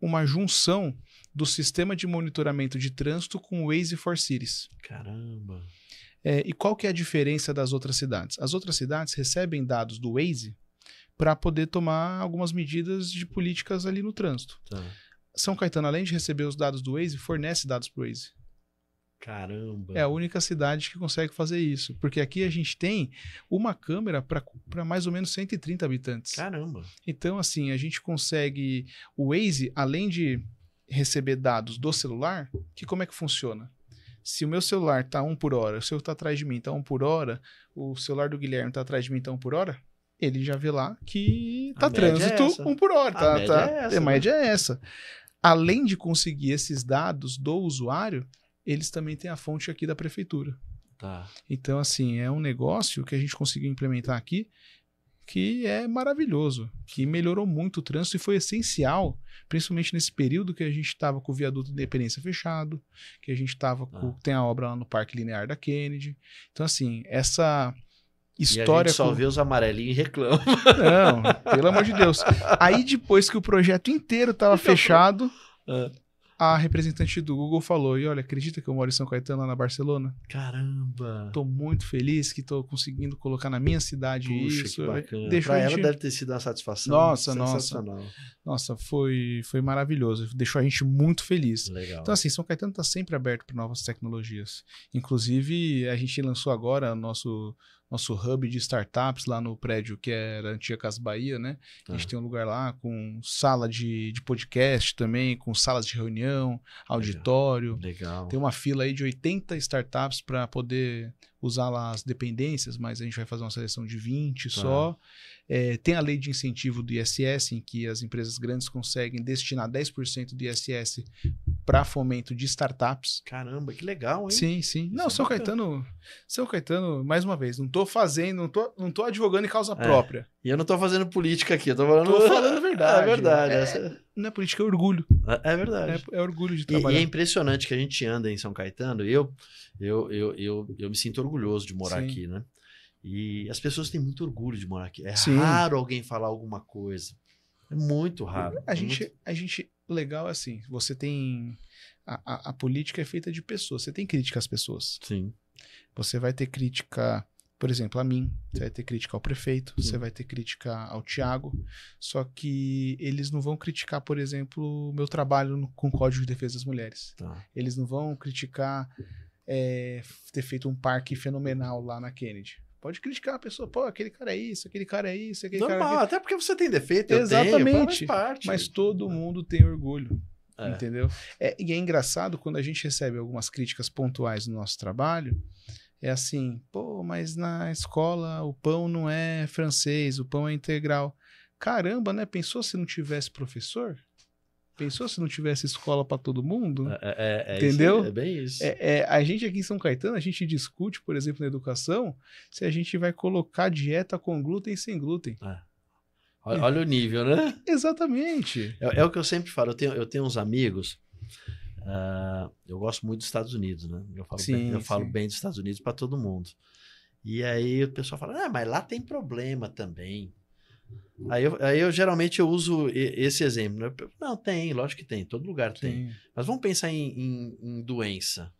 uma junção do sistema de monitoramento de trânsito com o Waze for Cities. Caramba! É, e qual que é a diferença das outras cidades? As outras cidades recebem dados do Waze para poder tomar algumas medidas de políticas ali no trânsito. Tá. São Caetano, além de receber os dados do Waze, fornece dados para o Waze. Caramba! É a única cidade que consegue fazer isso. Porque aqui a gente tem uma câmera para mais ou menos 130 habitantes. Caramba! Então, assim, a gente consegue. O Waze, além de receber dados do celular, que como é que funciona? Se o meu celular está um por hora, o seu está atrás de mim, está um por hora, o celular do Guilherme está atrás de mim, está um por hora, ele já vê lá que tá é trânsito é um por hora. Tá, média, tá, é, essa, a né? média né? é essa. Além de conseguir esses dados do usuário, eles também têm a fonte aqui da prefeitura. Tá. Então, assim, é um negócio que a gente conseguiu implementar aqui que é maravilhoso, que melhorou muito o trânsito e foi essencial, principalmente nesse período que a gente estava com o viaduto de Independência fechado, que a gente estava com. Ah. Tem a obra lá no Parque Linear da Kennedy. Então, assim, essa história. E a gente só com... vê os amarelinhos e reclama. Não, pelo amor de Deus. Aí depois que o projeto inteiro estava então, fechado. Ah a representante do Google falou: e olha, acredita que eu moro em São Caetano, lá na Barcelona? Caramba! Tô muito feliz que tô conseguindo colocar na minha cidade Puxa, isso. Que é, bacana. Deixou pra gente... ela deve ter sido uma satisfação. Nossa, nossa. Nossa, foi, foi maravilhoso. Deixou a gente muito feliz. Legal. Então, assim, São Caetano tá sempre aberto para novas tecnologias. Inclusive, a gente lançou agora o nosso nosso hub de startups lá no prédio que era Antiga Casa Bahia, né? A gente é. tem um lugar lá com sala de, de podcast também, com salas de reunião, auditório. Legal. Legal. Tem uma fila aí de 80 startups para poder usar lá as dependências, mas a gente vai fazer uma seleção de 20 tá. só. É, tem a lei de incentivo do ISS, em que as empresas grandes conseguem destinar 10% do ISS para fomento de startups. Caramba, que legal, hein? Sim, sim. Não, Isso é seu Caetano, seu Caetano, mais uma vez, não estou fazendo, não tô, não tô advogando em causa é. própria. E eu não tô fazendo política aqui, eu tô falando, tô falando a verdade. É verdade. É, essa... Não é política, é orgulho. É, é verdade. É, é, orgulho de trabalhar. E, e, é impressionante que a gente anda em São Caetano. Eu, eu, eu, eu, eu me sinto orgulhoso de morar Sim. aqui, né? E as pessoas têm muito orgulho de morar aqui. É Sim. raro alguém falar alguma coisa. É muito raro. A é gente, muito... a gente legal é assim, você tem a, a, a, política é feita de pessoas. Você tem crítica às pessoas. Sim. Você vai ter crítica por exemplo, a mim, você vai ter uhum. crítica ao prefeito, uhum. você vai ter crítica ao Tiago, só que eles não vão criticar, por exemplo, o meu trabalho no, com o Código de Defesa das Mulheres. Tá. Eles não vão criticar é, ter feito um parque fenomenal lá na Kennedy. Pode criticar a pessoa, pô, aquele cara é isso, aquele cara é isso, aquele Normal, cara é aquele... até porque você tem defeito, Exatamente, tenho, parte. mas todo é. mundo tem orgulho. É. Entendeu? É, e é engraçado quando a gente recebe algumas críticas pontuais no nosso trabalho, é assim, pô, mas na escola o pão não é francês, o pão é integral. Caramba, né? Pensou se não tivesse professor? Pensou se não tivesse escola para todo mundo? É, é, é, é Entendeu? Isso, é bem isso. É, é, a gente aqui em São Caetano, a gente discute, por exemplo, na educação, se a gente vai colocar dieta com glúten e sem glúten. Olha, olha o nível, né? Exatamente. É, o que eu sempre falo. Eu tenho, eu tenho uns amigos Uh, eu gosto muito dos Estados Unidos, né? Eu falo, sim, bem, eu falo bem dos Estados Unidos para todo mundo. E aí o pessoal fala, ah, mas lá tem problema também. Aí eu, aí eu geralmente eu uso esse exemplo. Né? Não, tem, lógico que tem, todo lugar sim. tem. Mas vamos pensar em, em, em doença.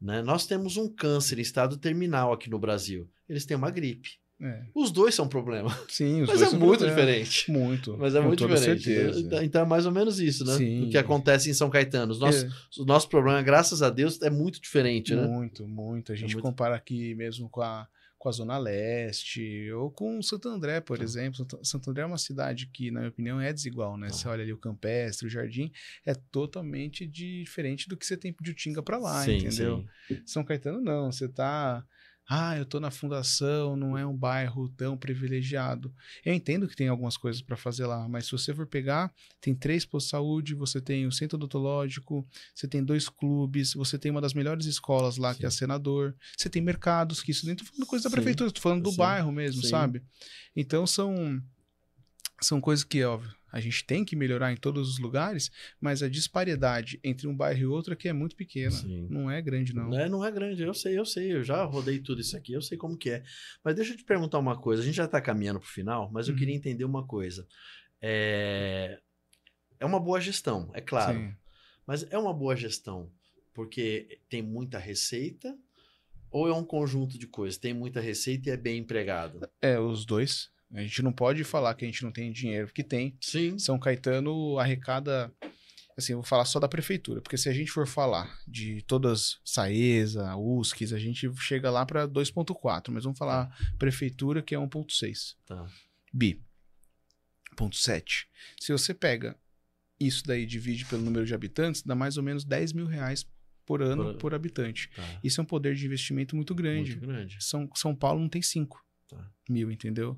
Né? Nós temos um câncer em estado terminal aqui no Brasil. Eles têm uma gripe. É. Os dois são um problema. Sim, os Mas dois é muito problema. diferente. Muito. Mas é muito diferente. Certeza. Então, então é mais ou menos isso, né? Sim. O que acontece em São Caetano. Nosso, é. O nosso problema, graças a Deus, é muito diferente, né? Muito, muito. A é gente é muito... compara aqui mesmo com a, com a Zona Leste ou com Santo André, por ah. exemplo. Santo André é uma cidade que, na minha opinião, é desigual, né? Ah. Você olha ali o campestre, o jardim, é totalmente diferente do que você tem de Utinga para lá, sim, entendeu? Sim. São Caetano, não. Você tá ah, eu estou na fundação, não é um bairro tão privilegiado. Eu entendo que tem algumas coisas para fazer lá, mas se você for pegar, tem três postos de saúde, você tem o centro odontológico, você tem dois clubes, você tem uma das melhores escolas lá, Sim. que é a Senador, você tem mercados, que isso nem tô falando coisa da Sim. prefeitura, tô falando do Sim. bairro mesmo, sabe? Então são, são coisas que, óbvio, a gente tem que melhorar em todos os lugares, mas a disparidade entre um bairro e outro aqui é muito pequena. Sim. Não é grande, não. não. É, não é grande, eu sei, eu sei. Eu já rodei tudo isso aqui, eu sei como que é. Mas deixa eu te perguntar uma coisa. A gente já está caminhando para o final, mas eu hum. queria entender uma coisa. É... é uma boa gestão, é claro. Sim. Mas é uma boa gestão porque tem muita receita ou é um conjunto de coisas? Tem muita receita e é bem empregado? É, os dois. A gente não pode falar que a gente não tem dinheiro, porque tem. Sim. São Caetano arrecada. Assim, eu vou falar só da prefeitura, porque se a gente for falar de todas Saesa, USCs, a gente chega lá para 2,4, mas vamos falar tá. prefeitura que é 1,6. Tá. ponto 1,7. Se você pega isso daí, divide pelo número de habitantes, dá mais ou menos 10 mil reais por ano por, por habitante. Tá. Isso é um poder de investimento muito grande. Muito grande. São, São Paulo não tem 5. Tá. Mil, entendeu?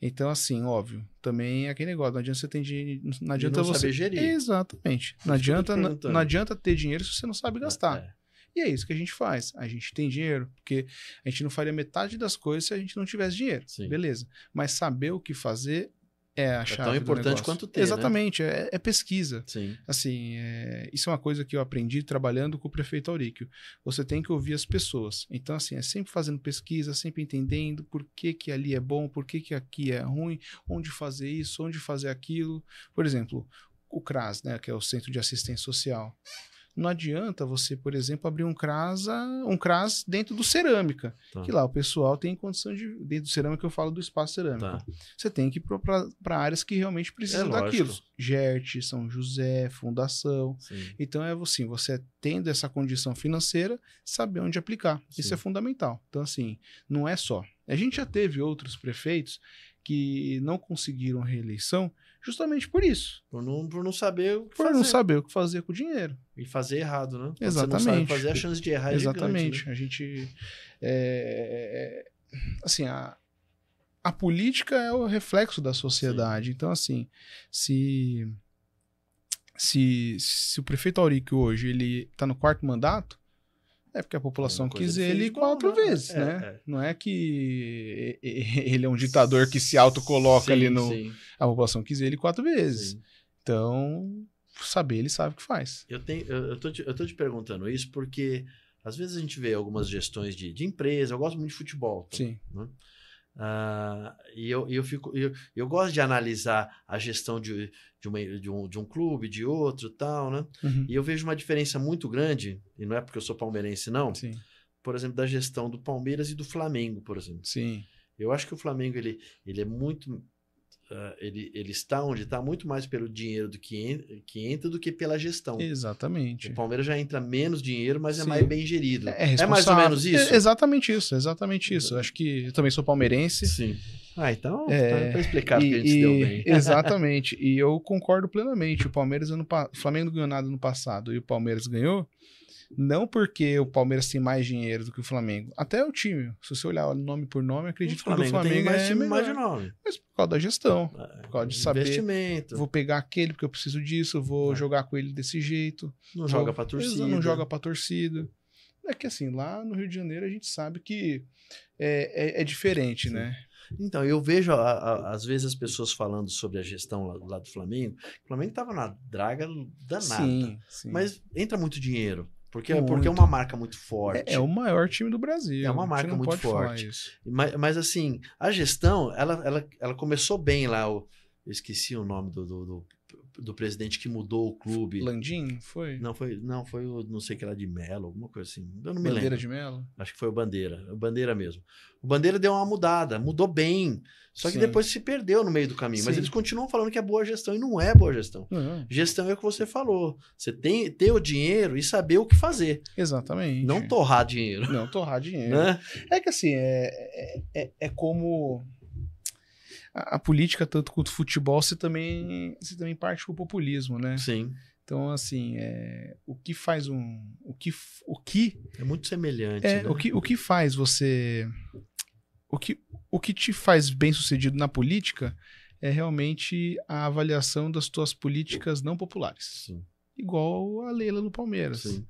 Então, assim, óbvio, também é aquele negócio, não adianta você ter dinheiro, não adianta não você... gerir. Exatamente. Não adianta, não, não, adianta ter dinheiro se você não sabe ah, gastar. É. E é isso que a gente faz. A gente tem dinheiro, porque a gente não faria metade das coisas se a gente não tivesse dinheiro. Sim. Beleza. Mas saber o que fazer é a chave. É tão importante quanto ter. Né? Exatamente, né? é, é, pesquisa. Sim. Assim, é, isso é uma coisa que eu aprendi trabalhando com o prefeito Auríquio. Você tem que ouvir as pessoas. Então, assim, é sempre fazendo pesquisa, sempre entendendo por que, que ali é bom, por que, que aqui é ruim, onde fazer isso, onde fazer aquilo. Por exemplo, o CRAS, né, que é o Centro de Assistência Social. Não adianta você, por exemplo, abrir um CRAS, um CRAS dentro do cerâmica, tá. que lá o pessoal tem condição de. Dentro do cerâmica, eu falo do espaço cerâmica. Tá. Você tem que ir para áreas que realmente precisam é daquilo. GERT, São José, Fundação. Sim. Então é assim, você tendo essa condição financeira, saber onde aplicar. Sim. Isso é fundamental. Então, assim, não é só. A gente já teve outros prefeitos que não conseguiram reeleição justamente por isso. Por não, por não saber o que por fazer. não saber o que fazer com o dinheiro. E fazer errado, né? Quando Exatamente. fazer a chance de errar Exatamente. é Exatamente. Né? A gente. É, assim, a, a política é o reflexo da sociedade. Sim. Então, assim, se, se, se o prefeito Auric hoje ele está no quarto mandato, é porque a população quis ele quatro né? vezes, é, né? É. Não é que ele é um ditador que se autocoloca ali no. Sim. A população quis ele quatro vezes. Sim. Então, saber, ele sabe o que faz. Eu, tenho, eu, eu, tô te, eu tô te perguntando isso porque às vezes a gente vê algumas gestões de, de empresa. Eu gosto muito de futebol. Tá? Sim. Né? Uh, e eu, eu, fico, eu, eu gosto de analisar a gestão de, de, uma, de, um, de um clube, de outro tal, né? Uhum. E eu vejo uma diferença muito grande, e não é porque eu sou palmeirense, não. Sim. Por exemplo, da gestão do Palmeiras e do Flamengo, por exemplo. Sim. Eu acho que o Flamengo ele, ele é muito uh, ele, ele está onde está muito mais pelo dinheiro do que, en, que entra do que pela gestão. Exatamente. O Palmeiras já entra menos dinheiro, mas é Sim. é mais bem gerido. É, é, mais ou menos isso? É exatamente isso, exatamente isso. Acho que eu também sou palmeirense. Sim. Ah, então tá é, tá explicado que a gente e, deu bem. Exatamente. e eu concordo plenamente. O Palmeiras ano, o Flamengo ganhou nada no passado e o Palmeiras ganhou. Não porque o Palmeiras tem mais dinheiro do que o Flamengo. Até o time. Se você olhar nome por nome, acredito o que o Flamengo tem mais é time, melhor. mais de nome. Mas por causa da gestão. É, por causa de saber. Investimento. Vou pegar aquele porque eu preciso disso, vou é. jogar com ele desse jeito. Não joga, joga pra torcida. Não joga pra torcida. É que assim, lá no Rio de Janeiro a gente sabe que é, é, é diferente, Sim. né? Então, eu vejo, às vezes, as pessoas falando sobre a gestão lá, lá do Flamengo. O Flamengo estava na draga danada. Sim, sim. Mas entra muito dinheiro. Porque, muito. porque é uma marca muito forte. É, é, o maior time do Brasil. É uma marca muito forte. Mas, mas, assim, a gestão, ela, ela, ela começou bem lá. eu esqueci o nome do, do, do do presidente que mudou o clube. Landim, foi? Não, foi, não, foi o não sei que era de Melo, alguma coisa assim. Eu não me Bandeira lembro. Bandeira de Melo? Acho que foi o Bandeira, o Bandeira mesmo. O Bandeira deu uma mudada, mudou bem. Só que Sim. depois se perdeu no meio do caminho. Sim. Mas eles continuam falando que é boa gestão e não é boa gestão. Uhum. Gestão é o que você falou. Você tem ter o dinheiro e saber o que fazer. Exatamente. Não torrar dinheiro. Não torrar dinheiro. Né? É que assim, é, é, é, é como a, política, tanto quanto o futebol, você também, se também parte pro populismo, né? Sim. Então, assim, é, o que faz um. O que. O que é muito semelhante. É, né? o, que, o que faz você. O que, o que te faz bem sucedido na política é realmente a avaliação das tuas políticas não populares. Sim igual a Leila no Palmeiras. Sim.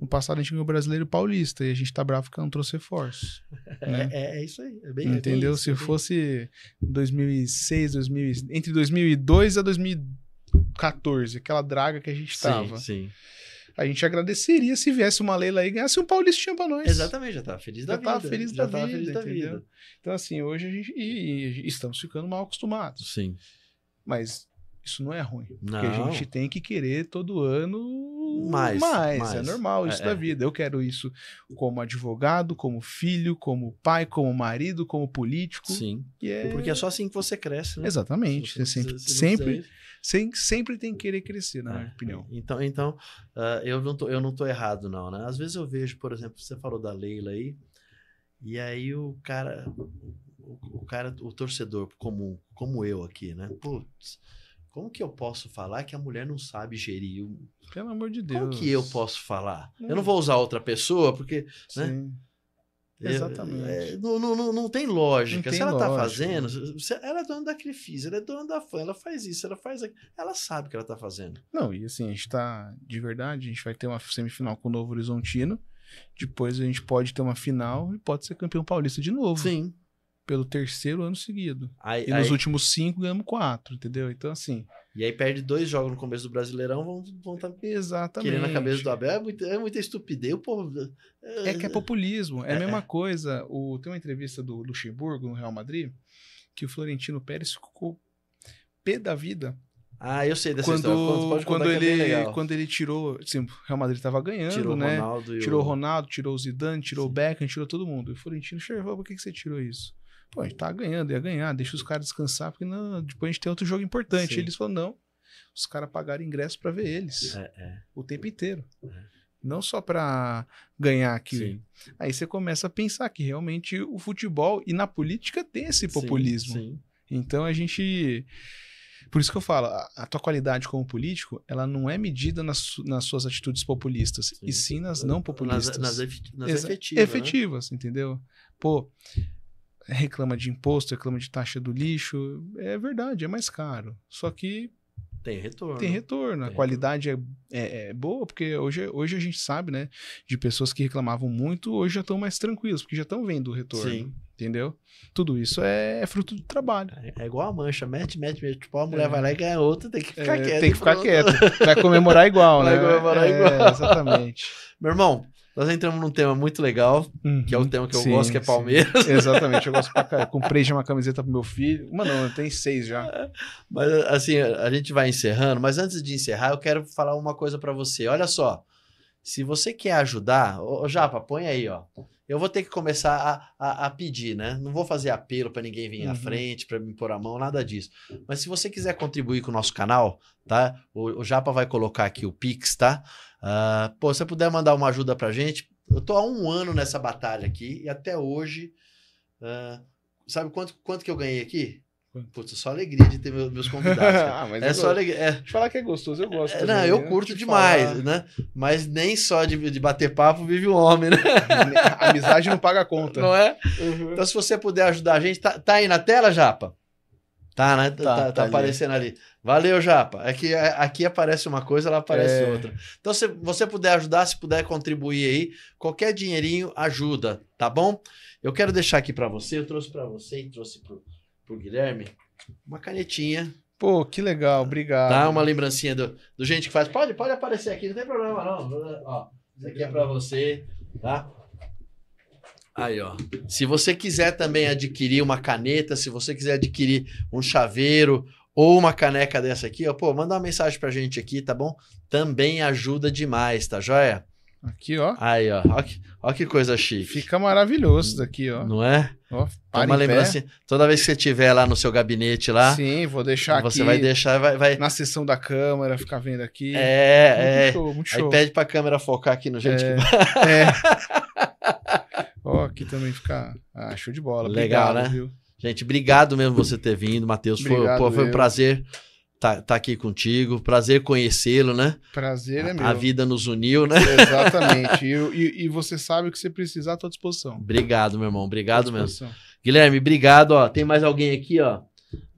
No passado a gente ganhou o brasileiro paulista e a gente tá bravo porque não trouxe reforço. Né? É, é, isso aí. É bem, Entendeu? É bem Se é fosse 2006, 2000, entre 2002 a 2014, aquela draga que a gente tava. Sim, sim. A gente agradeceria se viesse uma Leila aí e ganhasse um Paulistinha pra nós. Exatamente, já tava feliz da já vida. Tava feliz já da tava vida, feliz da entendeu? vida. Então, assim, hoje a gente. E, e, estamos ficando mal acostumados. Sim. Mas isso não é ruim. Não. Porque a gente tem que querer todo ano mais. mais. É mais. É normal isso é, da é. vida. Eu quero isso como advogado, como filho, como pai, como marido, como político. Sim. É... Porque é só assim que você cresce, né? Exatamente. Você, é sempre, você sempre, sempre, sempre tem que querer crescer, na é. minha opinião. Então, então uh, eu, não tô, eu não tô errado, não, né? Às vezes eu vejo, por exemplo, você falou da Leila aí, e aí o cara, o, o cara, o torcedor comum, como eu aqui, né? Putz como que eu posso falar que a mulher não sabe gerir? Pelo amor de Deus. Como que eu posso falar? Eu não vou usar outra pessoa, porque. Né? Sim. Né? Exatamente. é, não, não, não tem lógica. Não tem tá se ela lógica. tá fazendo. Se ela é dona da Crefisa, ela é dona da fã, ela faz isso, ela faz aquilo. Ela sabe o que ela tá fazendo. Não, e assim, a gente tá. De verdade, a gente vai ter uma semifinal com o Novo Horizontino. Depois a gente pode ter uma final e pode ser campeão paulista de novo. Sim pelo terceiro ano seguido. Aí, e aí... nos últimos cinco ganhamos quatro, entendeu? Então, assim. E aí perde dois jogos no começo do Brasileirão, vão estar vão tá Exatamente. querendo cabeça do Abel. É muita, é muita estupidez, o povo... Né? É... que é populismo, é, é. a mesma é. coisa. O, tem uma entrevista do Luxemburgo no Real Madrid, que o Florentino Pérez ficou pé da vida. Ah, eu sei dessa quando, história. Quando, quando é ele, é quando ele tirou, assim, o Real Madrid estava ganhando, tirou né? Ronaldo tirou o Ronaldo, tirou o Zidane, tirou Sim. o Beckham, tirou todo mundo. E o Florentino, Xervão, por que, que você tirou isso? Pô, a gente tá ganhando, ia ganhar, deixa os caras descansar, porque não, depois a gente tem outro jogo importante. Eles falaram, não, os caras pagaram ingresso para ver eles é, é. o tempo inteiro. É. Não só para ganhar aqui. Sim. Aí você começa a pensar que realmente o futebol e na política tem esse populismo. Sim, sim. Então a gente. Por isso que eu falo, a tua qualidade como político, ela não é medida nas, nas suas atitudes populistas, sim. e sim nas não populistas. Nas, nas, nas efetivas. efetivas, né? entendeu? Pô, reclama de imposto, reclama de taxa do lixo. É verdade, é mais caro. Só que. Tem retorno. Tem retorno. a tem qualidade retorno. É, é, é, boa, porque hoje, hoje a gente sabe, né? De pessoas que reclamavam muito, hoje já estão mais tranquilos, porque já estão vendo o retorno. Sim. Entendeu? Tudo isso é, é fruto do trabalho. É, é igual a mancha, mete, mete, mete. Tipo, a mulher é. vai lá e ganha outra, tem que ficar é, quieta. Tem que ficar pronto. quieto. Vai comemorar igual, vai né? Vai comemorar é, igual. Exatamente. Meu irmão, nós entramos num tema muito legal, uhum, que é o um uhum. tema que eu sim, gosto, que é Palmeiras. Sim. Exatamente, eu gosto pra caralho. Comprei já uma camiseta pro meu filho. Uma não, tem seis já. Mas assim, a gente vai encerrando, mas antes de encerrar, eu quero falar uma coisa para você. Olha só, se você quer ajudar, ô, Japa, põe aí, ó. Eu vou ter que começar a, a, a pedir, né? Não vou fazer apelo para ninguém vir uhum. à frente, para me pôr a mão, nada disso. Mas se você quiser contribuir com o nosso canal, tá? O, o Japa vai colocar aqui o Pix, tá? Uh, pô, se você puder mandar uma ajuda pra gente, eu tô há um ano nessa batalha aqui e até hoje. Uh, sabe quanto, quanto que eu ganhei aqui? Putz, é só alegria de ter meus convidados. ah, mas é, é só alegria. É... falar que é gostoso, eu gosto. É, não, eu né? curto demais, falar. né? Mas nem só de, de bater papo vive o um homem, né? A amizade não paga a conta. Não é? Uhum. Então, se você puder ajudar a gente, tá, tá aí na tela, Japa? Tá, né? Tá, tá, tá, tá aparecendo ali. ali. Valeu, Japa. É que é, aqui aparece uma coisa, lá aparece é. outra. Então, se você puder ajudar, se puder contribuir aí, qualquer dinheirinho ajuda, tá bom? Eu quero deixar aqui para você, eu trouxe para você e trouxe pro, pro Guilherme uma canetinha. Pô, que legal, obrigado. Dá uma lembrancinha do, do gente que faz. Pode, pode aparecer aqui, não tem problema não. Ó, isso aqui é para você, tá? Aí, ó. Se você quiser também adquirir uma caneta, se você quiser adquirir um chaveiro ou uma caneca dessa aqui, ó, pô, manda uma mensagem pra gente aqui, tá bom? Também ajuda demais, tá joia? Aqui, ó. Aí, ó. Ó que, ó que coisa chique. Fica maravilhoso isso daqui, ó. Não é? Ó, para uma lembrança. toda vez que você tiver lá no seu gabinete lá. Sim, vou deixar você aqui. Você vai deixar, vai, vai. Na sessão da câmera, ficar vendo aqui. É, muito é. Show, muito show. Aí pede pra câmera focar aqui no gente é, que... é. Ó, aqui também fica ah, show de bola. Legal, obrigado, né? Viu? Gente, obrigado mesmo você ter vindo, Matheus. foi, pô, foi um prazer estar tá, tá aqui contigo. Prazer conhecê-lo, né? Prazer é meu. A vida nos uniu, né? Exatamente. e, e, e, você sabe o que você precisar, à tua disposição. Obrigado, meu irmão. Obrigado mesmo. Guilherme, obrigado. Ó, tem mais alguém aqui, ó.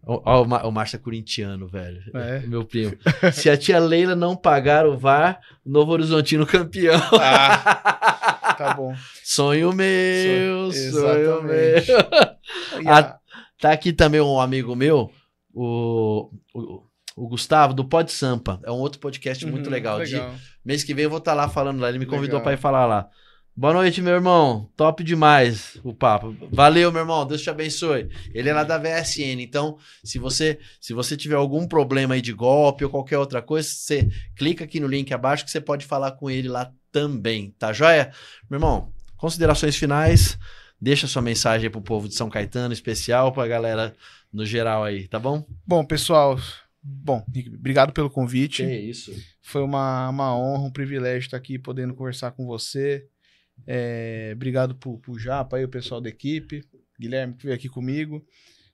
Ó, o, o Márcio é corintiano, velho. Ah, é. Meu primo. Se a tia Leila não pagar o VAR, Novo Horizontino campeão. Ah. tá bom. Sonho meu, sonho, sonho meu. A, ah, tá aqui também um amigo meu, o, o, o, Gustavo, do Pod Sampa. É um outro podcast uhum, muito uhum, legal. legal. De, mês que vem eu vou estar tá lá falando lá. Ele me convidou para ir falar lá. Boa noite, meu irmão. Top demais o papo. Valeu, meu irmão. Deus te abençoe. Ele é lá da VSN. Então, se você se você tiver algum problema aí de golpe ou qualquer outra coisa, você clica aqui no link abaixo que você pode falar com ele lá também, tá joia? Meu irmão, considerações finais. Deixa sua mensagem aí pro povo de São Caetano, especial pra galera no geral aí, tá bom? Bom, pessoal, Bom, obrigado pelo convite. Que isso. Foi uma, uma honra, um privilégio estar aqui podendo conversar com você, é, obrigado pro, pro Japa aí, o pessoal da equipe. Guilherme que veio aqui comigo.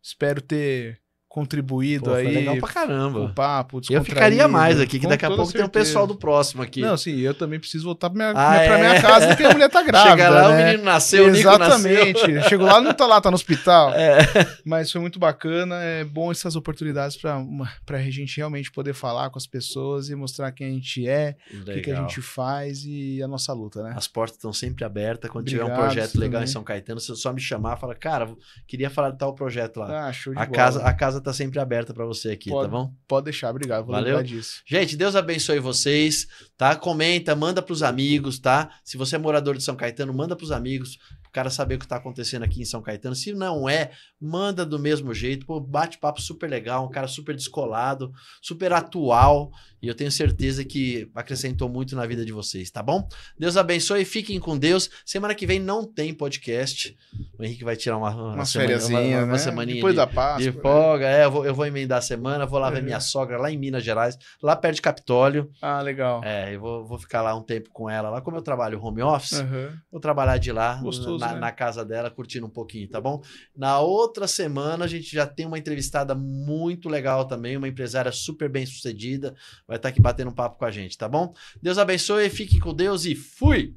Espero ter contribuído Pô, aí. Legal pra caramba. O papo, Eu ficaria mais aqui, que daqui a pouco certeza. tem o pessoal do próximo aqui. Não, sim, eu também preciso voltar pra minha, ah, minha, é? pra minha é? casa, porque a mulher tá grávida. Chega lá, né? o menino nasceu, Exatamente. Chegou lá, não tá lá, tá no hospital. É. Mas foi muito bacana. É bom essas oportunidades pra, pra gente realmente poder falar com as pessoas e mostrar quem a gente é, o que, que, a gente faz e a nossa luta, né? As portas estão sempre abertas. Quando Obrigado, tiver um projeto legal também. em São Caetano, você só me chamar e falar, cara, queria falar de tal projeto lá. Ah, show de a bola. Casa, a casa casa tá sempre aberta para você aqui, tá pode, tá bom? Pode deixar, obrigado. Vou Valeu. disso. Gente, Deus abençoe vocês, tá? Comenta, manda pros amigos, tá? Se você é morador de São Caetano, manda pros amigos o cara saber o que está acontecendo aqui em São Caetano. Se não é, manda do mesmo jeito. Pô, bate-papo super legal, um cara super descolado, super atual. E eu tenho certeza que acrescentou muito na vida de vocês, tá bom? Deus abençoe, fiquem com Deus. Semana que vem não tem podcast. O Henrique vai tirar uma, uma, uma férias, uma, uma, né? semaninha Depois de, da Páscoa, de né? folga. É, eu vou, eu vou emendar a semana, vou lá ver uhum. minha sogra lá em Minas Gerais, lá perto de Capitólio. Ah, legal. É, eu vou, vou ficar lá um tempo com ela. Lá como eu trabalho home office, uhum. vou trabalhar de lá, Gostoso, na, né? na casa dela, curtindo um pouquinho, tá bom? Na outra semana a gente já tem uma entrevistada muito legal também, uma empresária super bem sucedida vai estar aqui batendo um papo com a gente, tá bom? Deus abençoe, fique com Deus e fui!